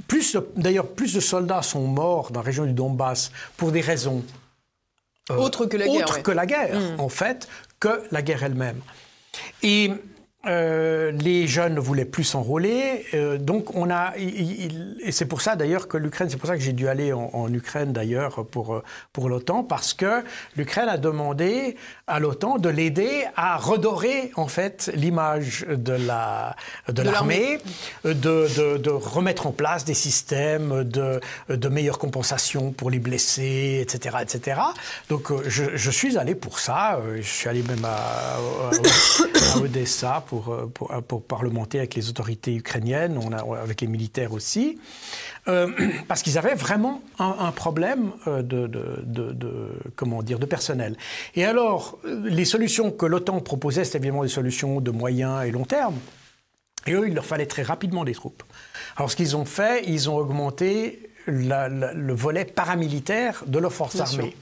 plus d'ailleurs plus de soldats sont morts dans la région du Donbass pour des raisons euh, autres que la guerre, que la guerre hmm. en fait, que la guerre elle-même. Et euh, les jeunes ne voulaient plus s'enrôler, euh, donc on a et c'est pour ça d'ailleurs que l'Ukraine, c'est pour ça que j'ai dû aller en, en Ukraine d'ailleurs pour euh, pour l'OTAN parce que l'Ukraine a demandé à l'OTAN de l'aider à redorer en fait l'image de la de, l'armée, de, de, de, remettre en place des systèmes de de meilleure compensation pour les blessés, etc., etc. Donc je, je suis allé pour ça, je suis allé même à, à, à Odessa euh, euh, pour, parlementer avec les autorités ukrainiennes, on a, avec les militaires aussi, euh, parce qu'ils avaient vraiment un, problème de, de, comment dire, de personnel. Et alors, les solutions que l'OTAN proposait, c'était évidemment des solutions de moyen et long terme. Et eux, il leur fallait très rapidement des troupes. Alors, ce qu'ils ont fait, ils ont augmenté le volet paramilitaire de leurs forces armées.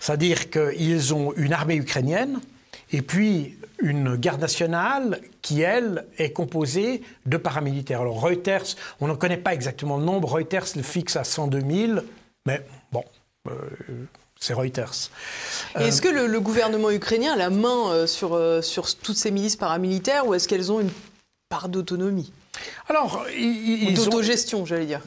C'est-à-dire qu'ils ont une armée ukrainienne, et puis une garde nationale qui, elle, est composée de paramilitaires. Alors Reuters, on n'en connaît pas exactement le nombre, Reuters le fixe à 102 000, mais bon. Euh, c'est Reuters. Est-ce que le, gouvernement ukrainien a la main euh, sur, euh, sur toutes ces milices paramilitaires ou est-ce qu'elles ont une part d'autonomie alors, ils, d'autogestion, j'allais dire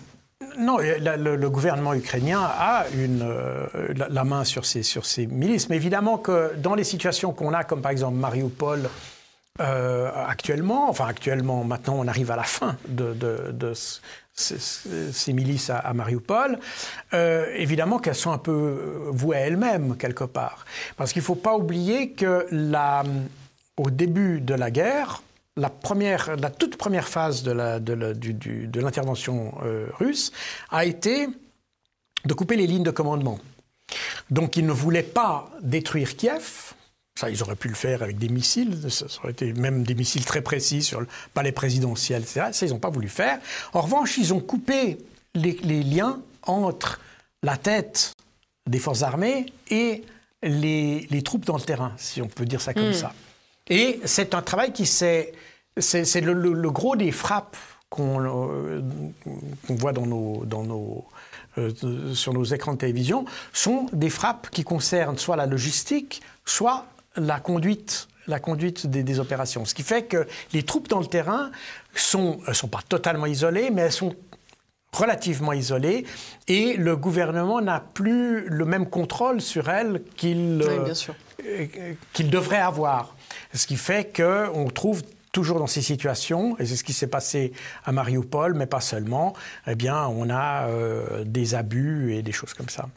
non, le, gouvernement ukrainien a une, euh, la, main sur ses, sur ses milices. Mais évidemment que dans les situations qu'on a, comme par exemple Mariupol, euh, actuellement, enfin actuellement, maintenant on arrive à la fin de, ces, milices à, Marioupol, Mariupol, euh, évidemment qu'elles sont un peu vouées à elles-mêmes quelque part. Parce qu'il ne faut pas oublier que la, au début de la guerre, la, toute première phase de l'intervention euh, russe a été de couper les lignes de commandement. Donc ils ne voulaient pas détruire Kiev. Ça, ils auraient pu le faire avec des missiles, ça aurait été même des missiles très précis sur le palais présidentiel, etc. Ça, ils n'ont pas voulu faire. En revanche, ils ont coupé les, liens entre la tête des forces armées et les, troupes dans le terrain, si on peut dire ça comme hmm. ça. Et c'est un travail qui s'est. C'est le, gros des frappes qu'on euh, qu'on voit dans nos, dans nos, euh, sur nos écrans de télévision sont des frappes qui concernent soit la logistique, soit la conduite la conduite des, opérations. Ce qui fait que les troupes dans le terrain sont, sont pas totalement isolées, mais elles sont relativement isolées et le gouvernement n'a plus le même contrôle sur elles qu'il euh, qu'il devrait avoir. Ce qui fait qu'on trouve toujours dans ces situations, et c'est ce qui s'est passé à Mariupol, mais pas seulement, eh bien, on a euh, des abus et des choses comme ça.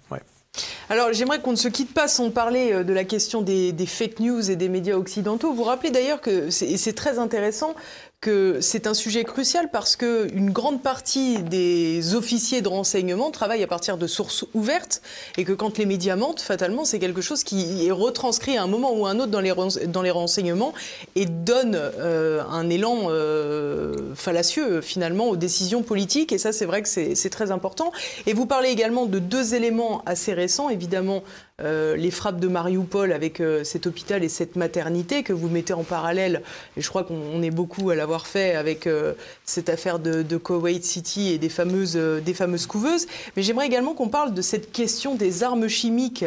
Alors j'aimerais qu'on ne se quitte pas sans parler euh, de la question des, des, fake news et des médias occidentaux. Vous rappelez d'ailleurs que, et c'est très intéressant, que c'est un sujet crucial parce une grande partie des officiers de renseignement travaillent à partir de sources ouvertes et que quand les médias mentent, fatalement, c'est quelque chose qui est retranscrit à un moment ou à un autre dans les, dans les renseignements et donne euh, un élan euh, fallacieux finalement aux décisions politiques. Et ça, c'est vrai que c'est très important. Et vous parlez également de deux éléments assez récents, évidemment euh, les frappes de Mariupol avec euh, cet hôpital et cette maternité que vous mettez en parallèle, et je crois qu'on est beaucoup à l'avoir fait avec euh, cette affaire de, de, Kuwait City et des fameuses, des fameuses couveuses, mais j'aimerais également qu'on parle de cette question des armes chimiques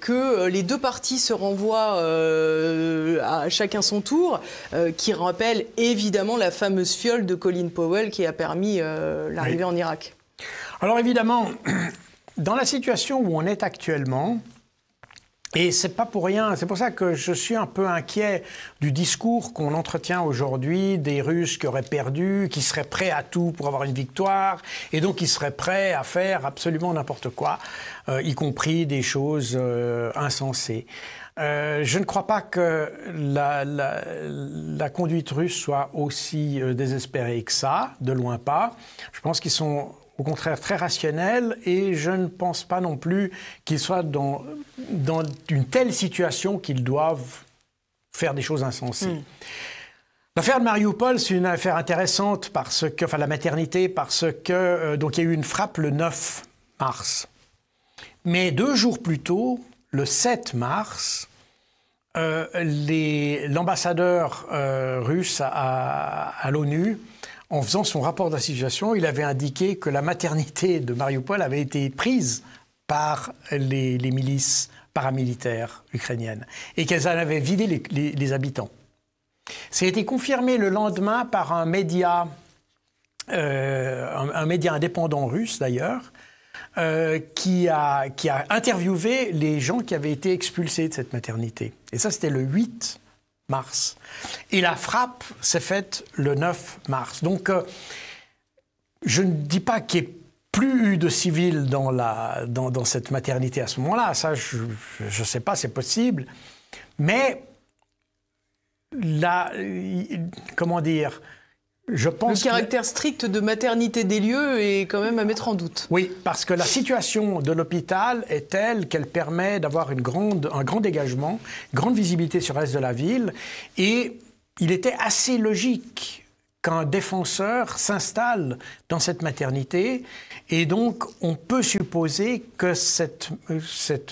que les deux parties se renvoient à chacun son tour, qui rappelle évidemment la fameuse fiole de Colin Powell qui a permis l'arrivée en Irak. Alors évidemment, dans la situation où on est actuellement, et c'est pas pour rien, c'est pour ça que je suis un peu inquiet du discours qu'on entretient aujourd'hui des Russes qui auraient perdu, qui seraient prêts à tout pour avoir une victoire, et donc qui seraient prêts à faire absolument n'importe quoi, euh, y compris des choses euh, insensées. Euh, je ne crois pas que la, la conduite russe soit aussi désespérée que ça, de loin pas. Je pense qu'ils sont au contraire très rationnel et je ne pense pas non plus qu'ils soient dans, dans une telle situation qu'ils doivent faire des choses insensées. Hmm. L'affaire de Mariupol, c'est une affaire intéressante parce que, enfin la maternité, parce que euh, donc il y a eu une frappe le 9 mars. Mais deux jours plus tôt, le 7 mars, euh, l'ambassadeur euh, russe à l'ONU en faisant son rapport d'association, il avait indiqué que la maternité de Mariupol avait été prise par les, milices paramilitaires ukrainiennes et qu'elles en avaient vidé les, habitants. Ça a été confirmé le lendemain par un média, euh, média indépendant russe d'ailleurs, euh, qui, a, qui a interviewé les gens qui avaient été expulsés de cette maternité. Et ça, c'était le 8 mars. Et la frappe s'est faite le 9 mars. Donc, euh, je ne dis pas qu'il n'y ait plus eu de civils dans, la, dans cette maternité à ce moment-là. Ça, je ne sais pas, c'est possible. Mais, là, comment dire, je le caractère strict de maternité des lieux est quand même à mettre en doute. Oui, parce que la situation de l'hôpital est telle qu'elle permet d'avoir une grande, un grand dégagement, grande visibilité sur le reste de la ville, et il était assez logique qu'un défenseur s'installe dans cette maternité. Et donc, on peut supposer que euh,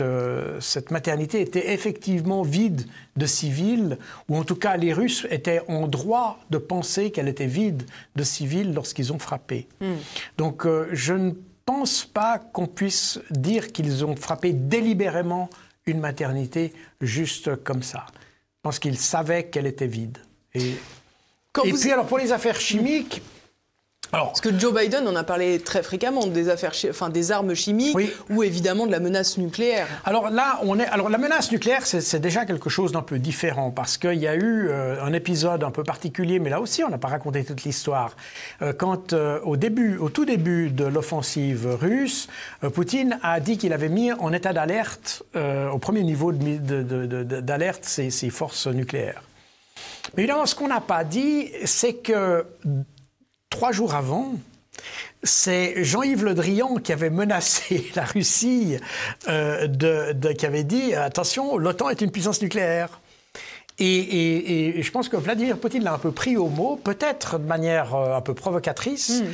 euh, cette, maternité était effectivement vide de civils, ou en tout cas, les Russes étaient en droit de penser qu'elle était vide de civils lorsqu'ils ont frappé. Hmm. Donc, euh, je ne pense pas qu'on puisse dire qu'ils ont frappé délibérément une maternité juste comme ça. Je pense qu'ils savaient qu'elle était vide. Et et puis alors pour les affaires chimiques, alors, Parce que Joe Biden en a parlé très fréquemment des affaires, enfin des armes chimiques ou évidemment de la menace nucléaire. Alors là, on est. Alors la menace nucléaire, c'est déjà quelque chose d'un peu différent parce qu'il y a eu euh, un épisode un peu particulier, mais là aussi, on n'a pas raconté toute l'histoire. Euh, quand euh, au début, au tout début de l'offensive russe, Poutine a dit qu'il avait mis en état d'alerte, au premier niveau d'alerte, de, ses forces nucléaires. Mais évidemment, ce qu'on n'a pas dit, c'est que trois jours avant, c'est Jean-Yves Le Drian qui avait menacé la Russie, euh, qui avait dit attention, l'OTAN est une puissance nucléaire. Et, je pense que Vladimir Poutine l'a un peu pris au mot, peut-être de manière euh, un peu provocatrice, hmm.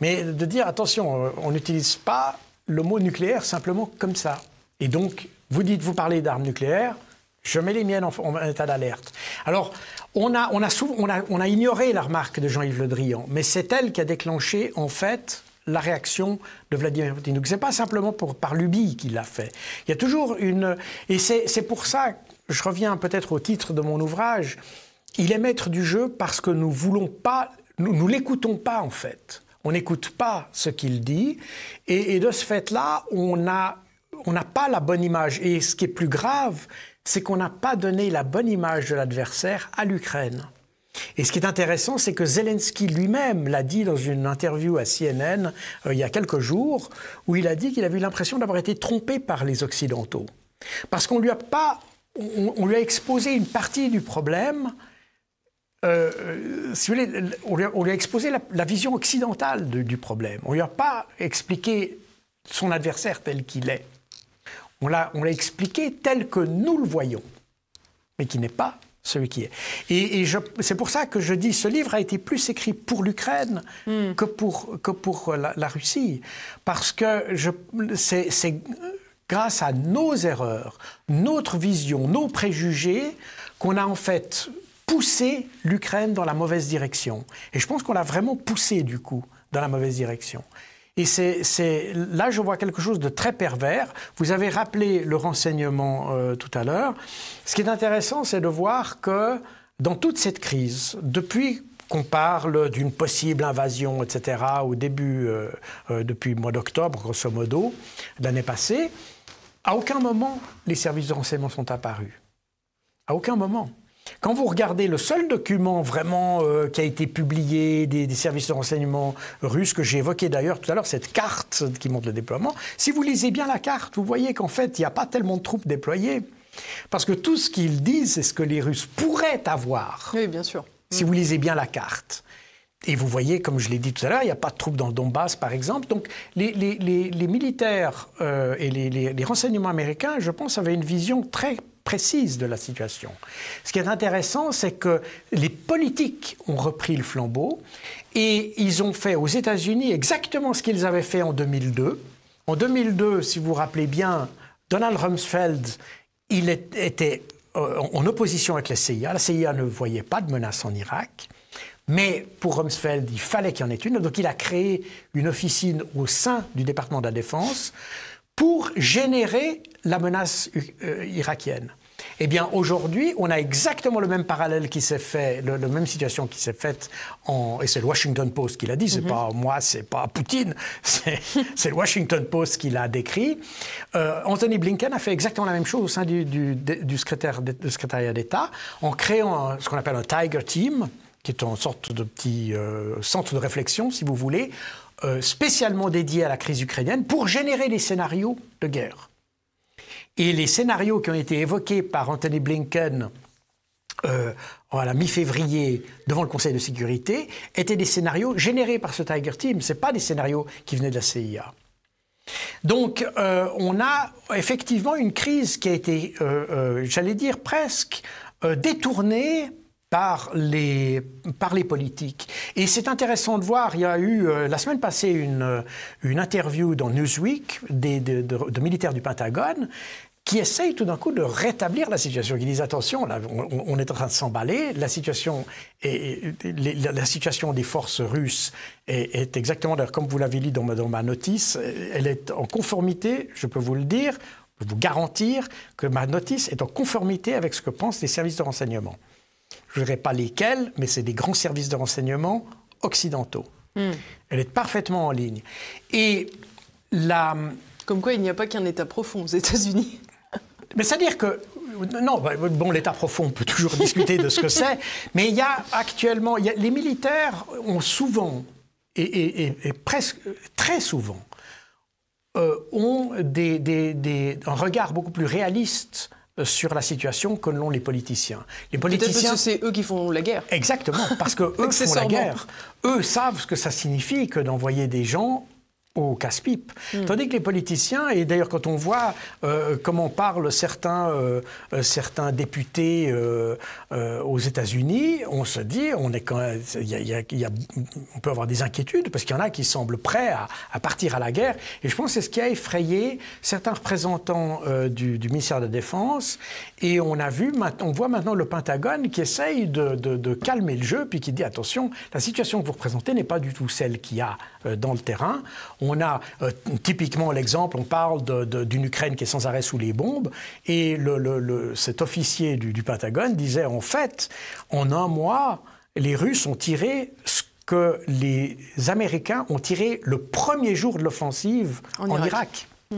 mais de dire attention, euh, on n'utilise pas le mot nucléaire simplement comme ça. Et donc, vous dites, vous parlez d'armes nucléaires, je mets les miennes en, état d'alerte. Alors, on a, on, a souvent, on, a, ignoré la remarque de Jean-Yves Le Drian, mais c'est elle qui a déclenché, en fait, la réaction de Vladimir Poutine. Donc, ce n'est pas simplement par lubie qu'il l'a fait. Il y a toujours une. Et c'est pour ça, je reviens peut-être au titre de mon ouvrage, il est maître du jeu parce que nous voulons pas. Nous, nous l'écoutons pas, en fait. On n'écoute pas ce qu'il dit. Et, et de ce fait-là, on a on n'a pas la bonne image. Et ce qui est plus grave, c'est qu'on n'a pas donné la bonne image de l'adversaire à l'Ukraine. Et ce qui est intéressant, c'est que Zelensky lui-même l'a dit dans une interview à CNN euh, il y a quelques jours, où il a dit qu'il avait eu l'impression d'avoir été trompé par les Occidentaux. Parce qu'on lui a pas, on, lui a exposé une partie du problème, euh, euh, on lui a, exposé la, vision occidentale du problème. On lui a pas expliqué son adversaire tel qu'il est. On l'a expliqué tel que nous le voyons, mais qui n'est pas celui qui est. Et, c'est pour ça que je dis, ce livre a été plus écrit pour l'Ukraine hmm. que pour, que pour la, la Russie, parce que c'est grâce à nos erreurs, notre vision, nos préjugés, qu'on a en fait poussé l'Ukraine dans la mauvaise direction. Et je pense qu'on l'a vraiment poussé, du coup, dans la mauvaise direction. Et c'est là, je vois quelque chose de très pervers. Vous avez rappelé le renseignement euh, tout à l'heure. Ce qui est intéressant, c'est de voir que dans toute cette crise, depuis qu'on parle d'une possible invasion, etc., au début, euh, euh, depuis le mois d'octobre, grosso modo, l'année passée, à aucun moment les services de renseignement sont apparus. À aucun moment. Quand vous regardez le seul document vraiment euh, qui a été publié des, services de renseignement russes, que j'ai évoqué d'ailleurs tout à l'heure, cette carte qui montre le déploiement, si vous lisez bien la carte, vous voyez qu'en fait, il n'y a pas tellement de troupes déployées. Parce que tout ce qu'ils disent, c'est ce que les Russes pourraient avoir. Oui, bien sûr. Si vous lisez bien la carte. Et vous voyez, comme je l'ai dit tout à l'heure, il n'y a pas de troupes dans le Donbass, par exemple. Donc les, militaires euh, et les renseignements américains, je pense, avaient une vision très précise de la situation. Ce qui est intéressant, c'est que les politiques ont repris le flambeau et ils ont fait aux États-Unis exactement ce qu'ils avaient fait en 2002. En 2002, si vous vous rappelez bien, Donald Rumsfeld, il était euh, en opposition avec la CIA. La CIA ne voyait pas de menace en Irak. Mais pour Rumsfeld, il fallait qu'il y en ait une. Donc il a créé une officine au sein du département de la défense pour générer la menace euh, irakienne. Eh bien, aujourd'hui, on a exactement le même parallèle qui s'est fait, la même situation qui s'est faite en, et c'est le Washington Post qui l'a dit, c'est mhm. pas moi, c'est pas Poutine, c'est le Washington Post qui l'a décrit. Euh, Anthony Blinken a fait exactement la même chose au sein du, secrétaire, secrétariat d'État en créant ce qu'on appelle un Tiger Team qui est une sorte de petit euh, centre de réflexion, si vous voulez, euh, spécialement dédié à la crise ukrainienne pour générer des scénarios de guerre. Et les scénarios qui ont été évoqués par Anthony Blinken euh, à la mi-février devant le Conseil de sécurité étaient des scénarios générés par ce Tiger Team. Ce pas des scénarios qui venaient de la CIA. Donc, on a effectivement une crise qui a été, j'allais dire, presque détournée par les, politiques. Et c'est intéressant de voir, il y a eu euh, la semaine passée une, euh, interview dans Newsweek de, militaires du Pentagone qui essayent tout d'un coup de rétablir la situation, qui disent attention, on, est en train de s'emballer, la situation, est, la situation des forces russes est, exactement, comme vous l'avez lu dans ma, dans ma notice, elle est en conformité, je peux vous le dire, vous garantir que ma notice est en conformité avec ce que pensent les services de renseignement. Je ne dirai pas lesquels, mais c'est des grands services de renseignement occidentaux. Hmm. Elle est parfaitement en ligne. Et la... Comme quoi, il n'y a pas qu'un État profond aux États-Unis. Mais c'est-à-dire que non, bah, bon, l'État profond, on peut toujours discuter de ce que c'est, mais il y a actuellement, les militaires ont souvent, et, presque très souvent, euh, ont des, des, un regard beaucoup plus réaliste sur la situation que l'ont les politiciens. Les politiciens, c'est eux qui font la guerre. Exactement, parce que eux font la guerre. Eux savent ce que ça signifie que d'envoyer des gens au casse-pipe. Hmm. Tandis que les politiciens, et d'ailleurs quand on voit euh, comment parlent certains, euh, euh, certains députés aux États-Unis, on se dit, on, on peut avoir des inquiétudes parce qu'il y en a qui semblent prêts à, partir à la guerre. Et je pense que c'est ce qui a effrayé certains représentants du, ministère de la Défense. Et on a vu, on voit maintenant le Pentagone qui essaye de, calmer le jeu, puis qui dit attention, la situation que vous représentez n'est pas du tout celle qui a euh, dans le terrain. On a euh, typiquement l'exemple, on parle d'une Ukraine qui est sans arrêt sous les bombes, et le, cet officier du, du Pentagone disait en fait, en un mois, les Russes ont tiré ce que les Américains ont tiré le premier jour de l'offensive en, Irak. Hmm.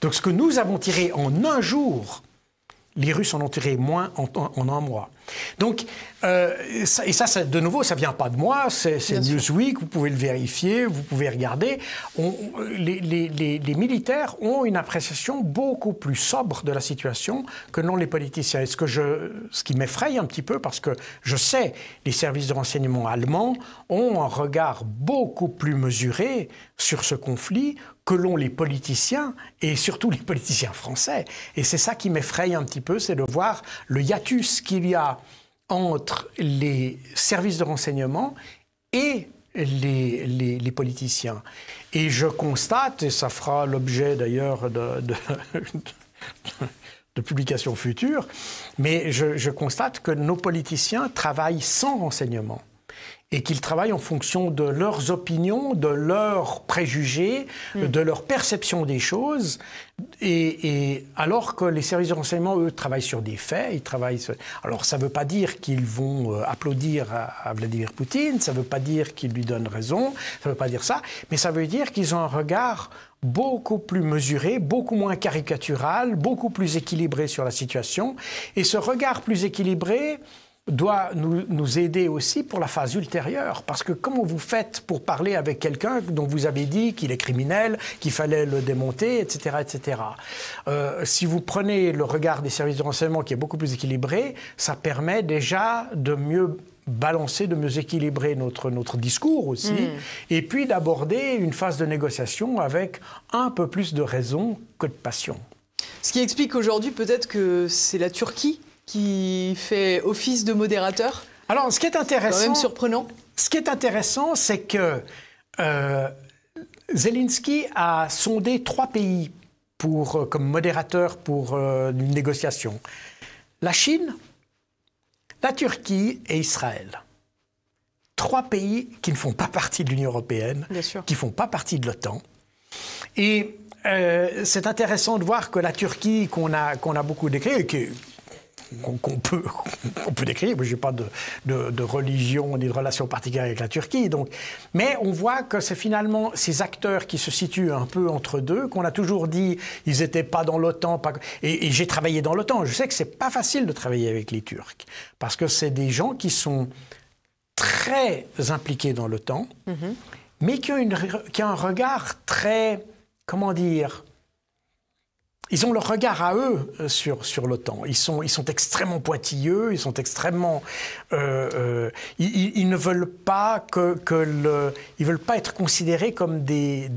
Donc ce que nous avons tiré en un jour, les Russes en ont tiré moins en, un mois. Donc, euh, et ça, de nouveau, ça vient pas de moi, c'est Newsweek, vous pouvez le vérifier, vous pouvez regarder. les, militaires ont une appréciation beaucoup plus sobre de la situation que n'ont les politiciens. ce, que je, ce qui m'effraie un petit peu, parce que je sais, les services de renseignement allemands ont un regard beaucoup plus mesuré sur ce conflit que l'ont les politiciens, et surtout les politiciens français. Et c'est ça qui m'effraie un petit peu, c'est de voir le hiatus qu'il y a entre les services de renseignement et les, politiciens. Et je constate, et ça fera l'objet d'ailleurs de, de, publications futures, mais je constate que nos politiciens travaillent sans renseignement et qu'ils travaillent en fonction de leurs opinions, de leurs préjugés, mm. de leur perception des choses. Et, alors que les services de renseignement, eux, travaillent sur des faits, ils travaillent. Alors, ça ne veut pas dire qu'ils vont euh, applaudir à, à, Vladimir Poutine, ça ne veut pas dire qu'ils lui donnent raison, ça ne veut pas dire ça, mais ça veut dire qu'ils ont un regard beaucoup plus mesuré, beaucoup moins caricatural, beaucoup plus équilibré sur la situation. Et ce regard plus équilibré, doit nous, aider aussi pour la phase ultérieure. Parce que comment vous faites pour parler avec quelqu'un dont vous avez dit qu'il est criminel, qu'il fallait le démonter, etc. etc. Euh, si vous prenez le regard des services de renseignement qui est beaucoup plus équilibré, ça permet déjà de mieux balancer, de mieux équilibrer notre, notre discours aussi, mm. et puis d'aborder une phase de négociation avec un peu plus de raison que de passion. Ce qui explique aujourd'hui peut-être que c'est la Turquie qui fait office de modérateur. Alors, ce qui est intéressant, même surprenant. Ce qui est intéressant, c'est que euh, Zelensky a sondé trois pays pour, euh, comme modérateur pour euh, une négociation la Chine, la Turquie et Israël. Trois pays qui ne font pas partie de l'Union européenne, qui ne font pas partie de l'OTAN. Et c'est intéressant de voir que la Turquie, qu'on a, qu'on a beaucoup que qu'on peut, peut décrire. Je n'ai pas de, religion ni de relation particulière avec la Turquie. Donc. Mais on voit que c'est finalement ces acteurs qui se situent un peu entre deux, qu'on a toujours dit ils n'étaient pas dans l'OTAN. Et, j'ai travaillé dans l'OTAN. Je sais que ce n'est pas facile de travailler avec les Turcs, parce que c'est des gens qui sont très impliqués dans l'OTAN, mm-hmm. mais qui ont un regard très, comment dire, ils ont leur regard à eux euh, sur, sur l'OTAN. Ils sont, ils sont extrêmement pointilleux, ils sont extrêmement. Euh, euh, ils, ne veulent pas que, le, ils veulent pas être considérés comme des,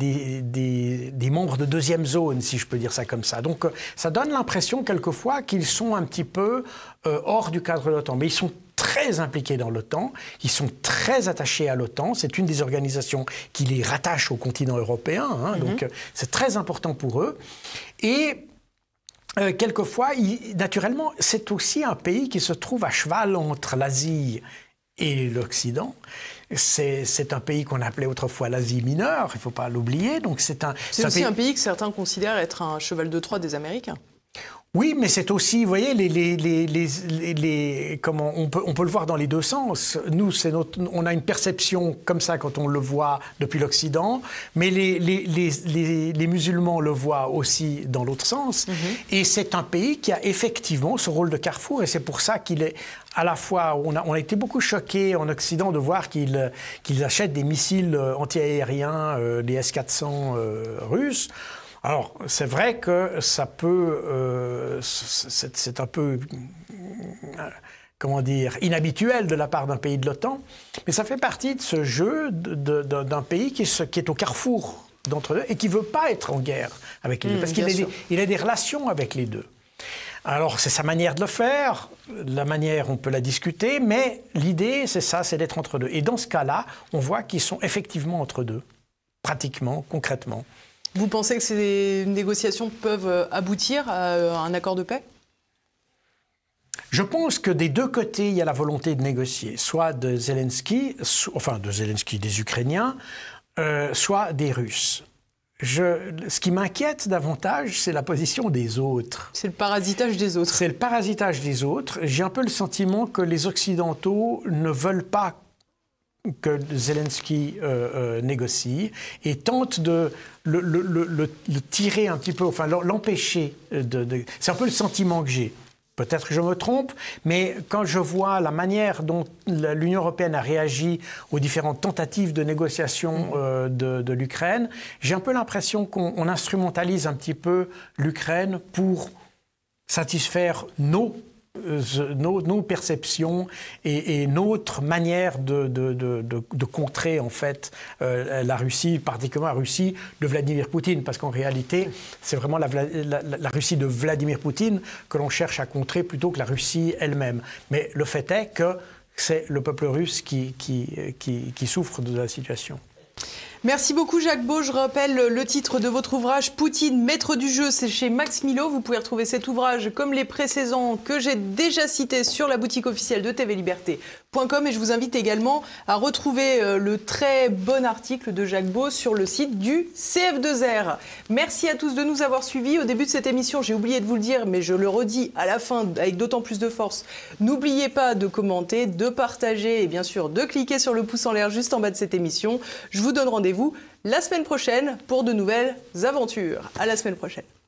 des, membres de deuxième zone, si je peux dire ça comme ça. Donc ça donne l'impression quelquefois qu'ils sont un petit peu hors du cadre de l'OTAN, mais ils sont très impliqués dans l'OTAN, ils sont très attachés à l'OTAN, c'est une des organisations qui les rattache au continent européen, hein, mhm. donc euh, c'est très important pour eux. Et euh, quelquefois, naturellement, c'est aussi un pays qui se trouve à cheval entre l'Asie et l'Occident. C'est un pays qu'on appelait autrefois l'Asie mineure, il ne faut pas l'oublier. Donc c'est un, aussi un pays que certains considèrent être un cheval de Troie des Américains. Oui, mais c'est aussi, vous voyez, on peut, le voir dans les deux sens. Nous, on a une perception comme ça quand on le voit depuis l'Occident, mais les, musulmans le voient aussi dans l'autre sens. Mhm. Et c'est un pays qui a effectivement ce rôle de carrefour, et c'est pour ça qu'il est à la fois, on a, été beaucoup choqués en Occident de voir qu'ils achètent des missiles euh, antiaériens, euh, des S-400 euh, russes. Alors, c'est vrai que ça peut. Euh, c'est un peu. Comment dire, inhabituel de la part d'un pays de l'OTAN, mais ça fait partie de ce jeu d'un pays qui, est au carrefour d'entre deux et qui ne veut pas être en guerre avec les deux, mmh, parce qu'il a des relations avec les deux. Alors c'est sa manière de le faire, la manière on peut la discuter, mais l'idée c'est ça, c'est d'être entre deux. Et dans ce cas-là, on voit qu'ils sont effectivement entre deux, pratiquement, concrètement. Vous pensez que ces négociations peuvent euh, aboutir à euh, un accord de paix je pense que des deux côtés, il y a la volonté de négocier, soit de Zelensky, enfin de Zelensky, des Ukrainiens, euh, soit des Russes. ce qui m'inquiète davantage, c'est la position des autres. C'est le parasitage des autres. C'est le parasitage des autres. J'ai un peu le sentiment que les Occidentaux ne veulent pas que Zelensky euh, euh, négocie et tente de le, tirer un petit peu, enfin l'empêcher de, C'est un peu le sentiment que j'ai. Peut-être que je me trompe, mais quand je vois la manière dont l'Union européenne a réagi aux différentes tentatives de négociation mmh. euh, de l'Ukraine, j'ai un peu l'impression qu'on instrumentalise un petit peu l'Ukraine pour satisfaire nos nos, perceptions et, notre manière de, contrer en fait euh, la Russie, particulièrement la Russie de Vladimir Poutine, parce qu'en réalité, c'est vraiment la, Russie de Vladimir Poutine que l'on cherche à contrer plutôt que la Russie elle-même. Mais le fait est que c'est le peuple russe qui, qui, qui, qui souffre de la situation. Merci beaucoup Jacques Beau. Je rappelle le titre de votre ouvrage Poutine, maître du jeu. C'est chez Max Milo. Vous pouvez retrouver cet ouvrage comme les précédents que j'ai déjà cités sur la boutique officielle de TV Liberté et je vous invite également à retrouver euh, le très bon article de Jacques Beau sur le site du CF2R. Merci à tous de nous avoir suivis. Au début de cette émission, j'ai oublié de vous le dire, mais je le redis à la fin avec d'autant plus de force. N'oubliez pas de commenter, de partager et bien sûr de cliquer sur le pouce en l'air juste en bas de cette émission. Je vous donne rendez-vous la semaine prochaine pour de nouvelles aventures. À la semaine prochaine.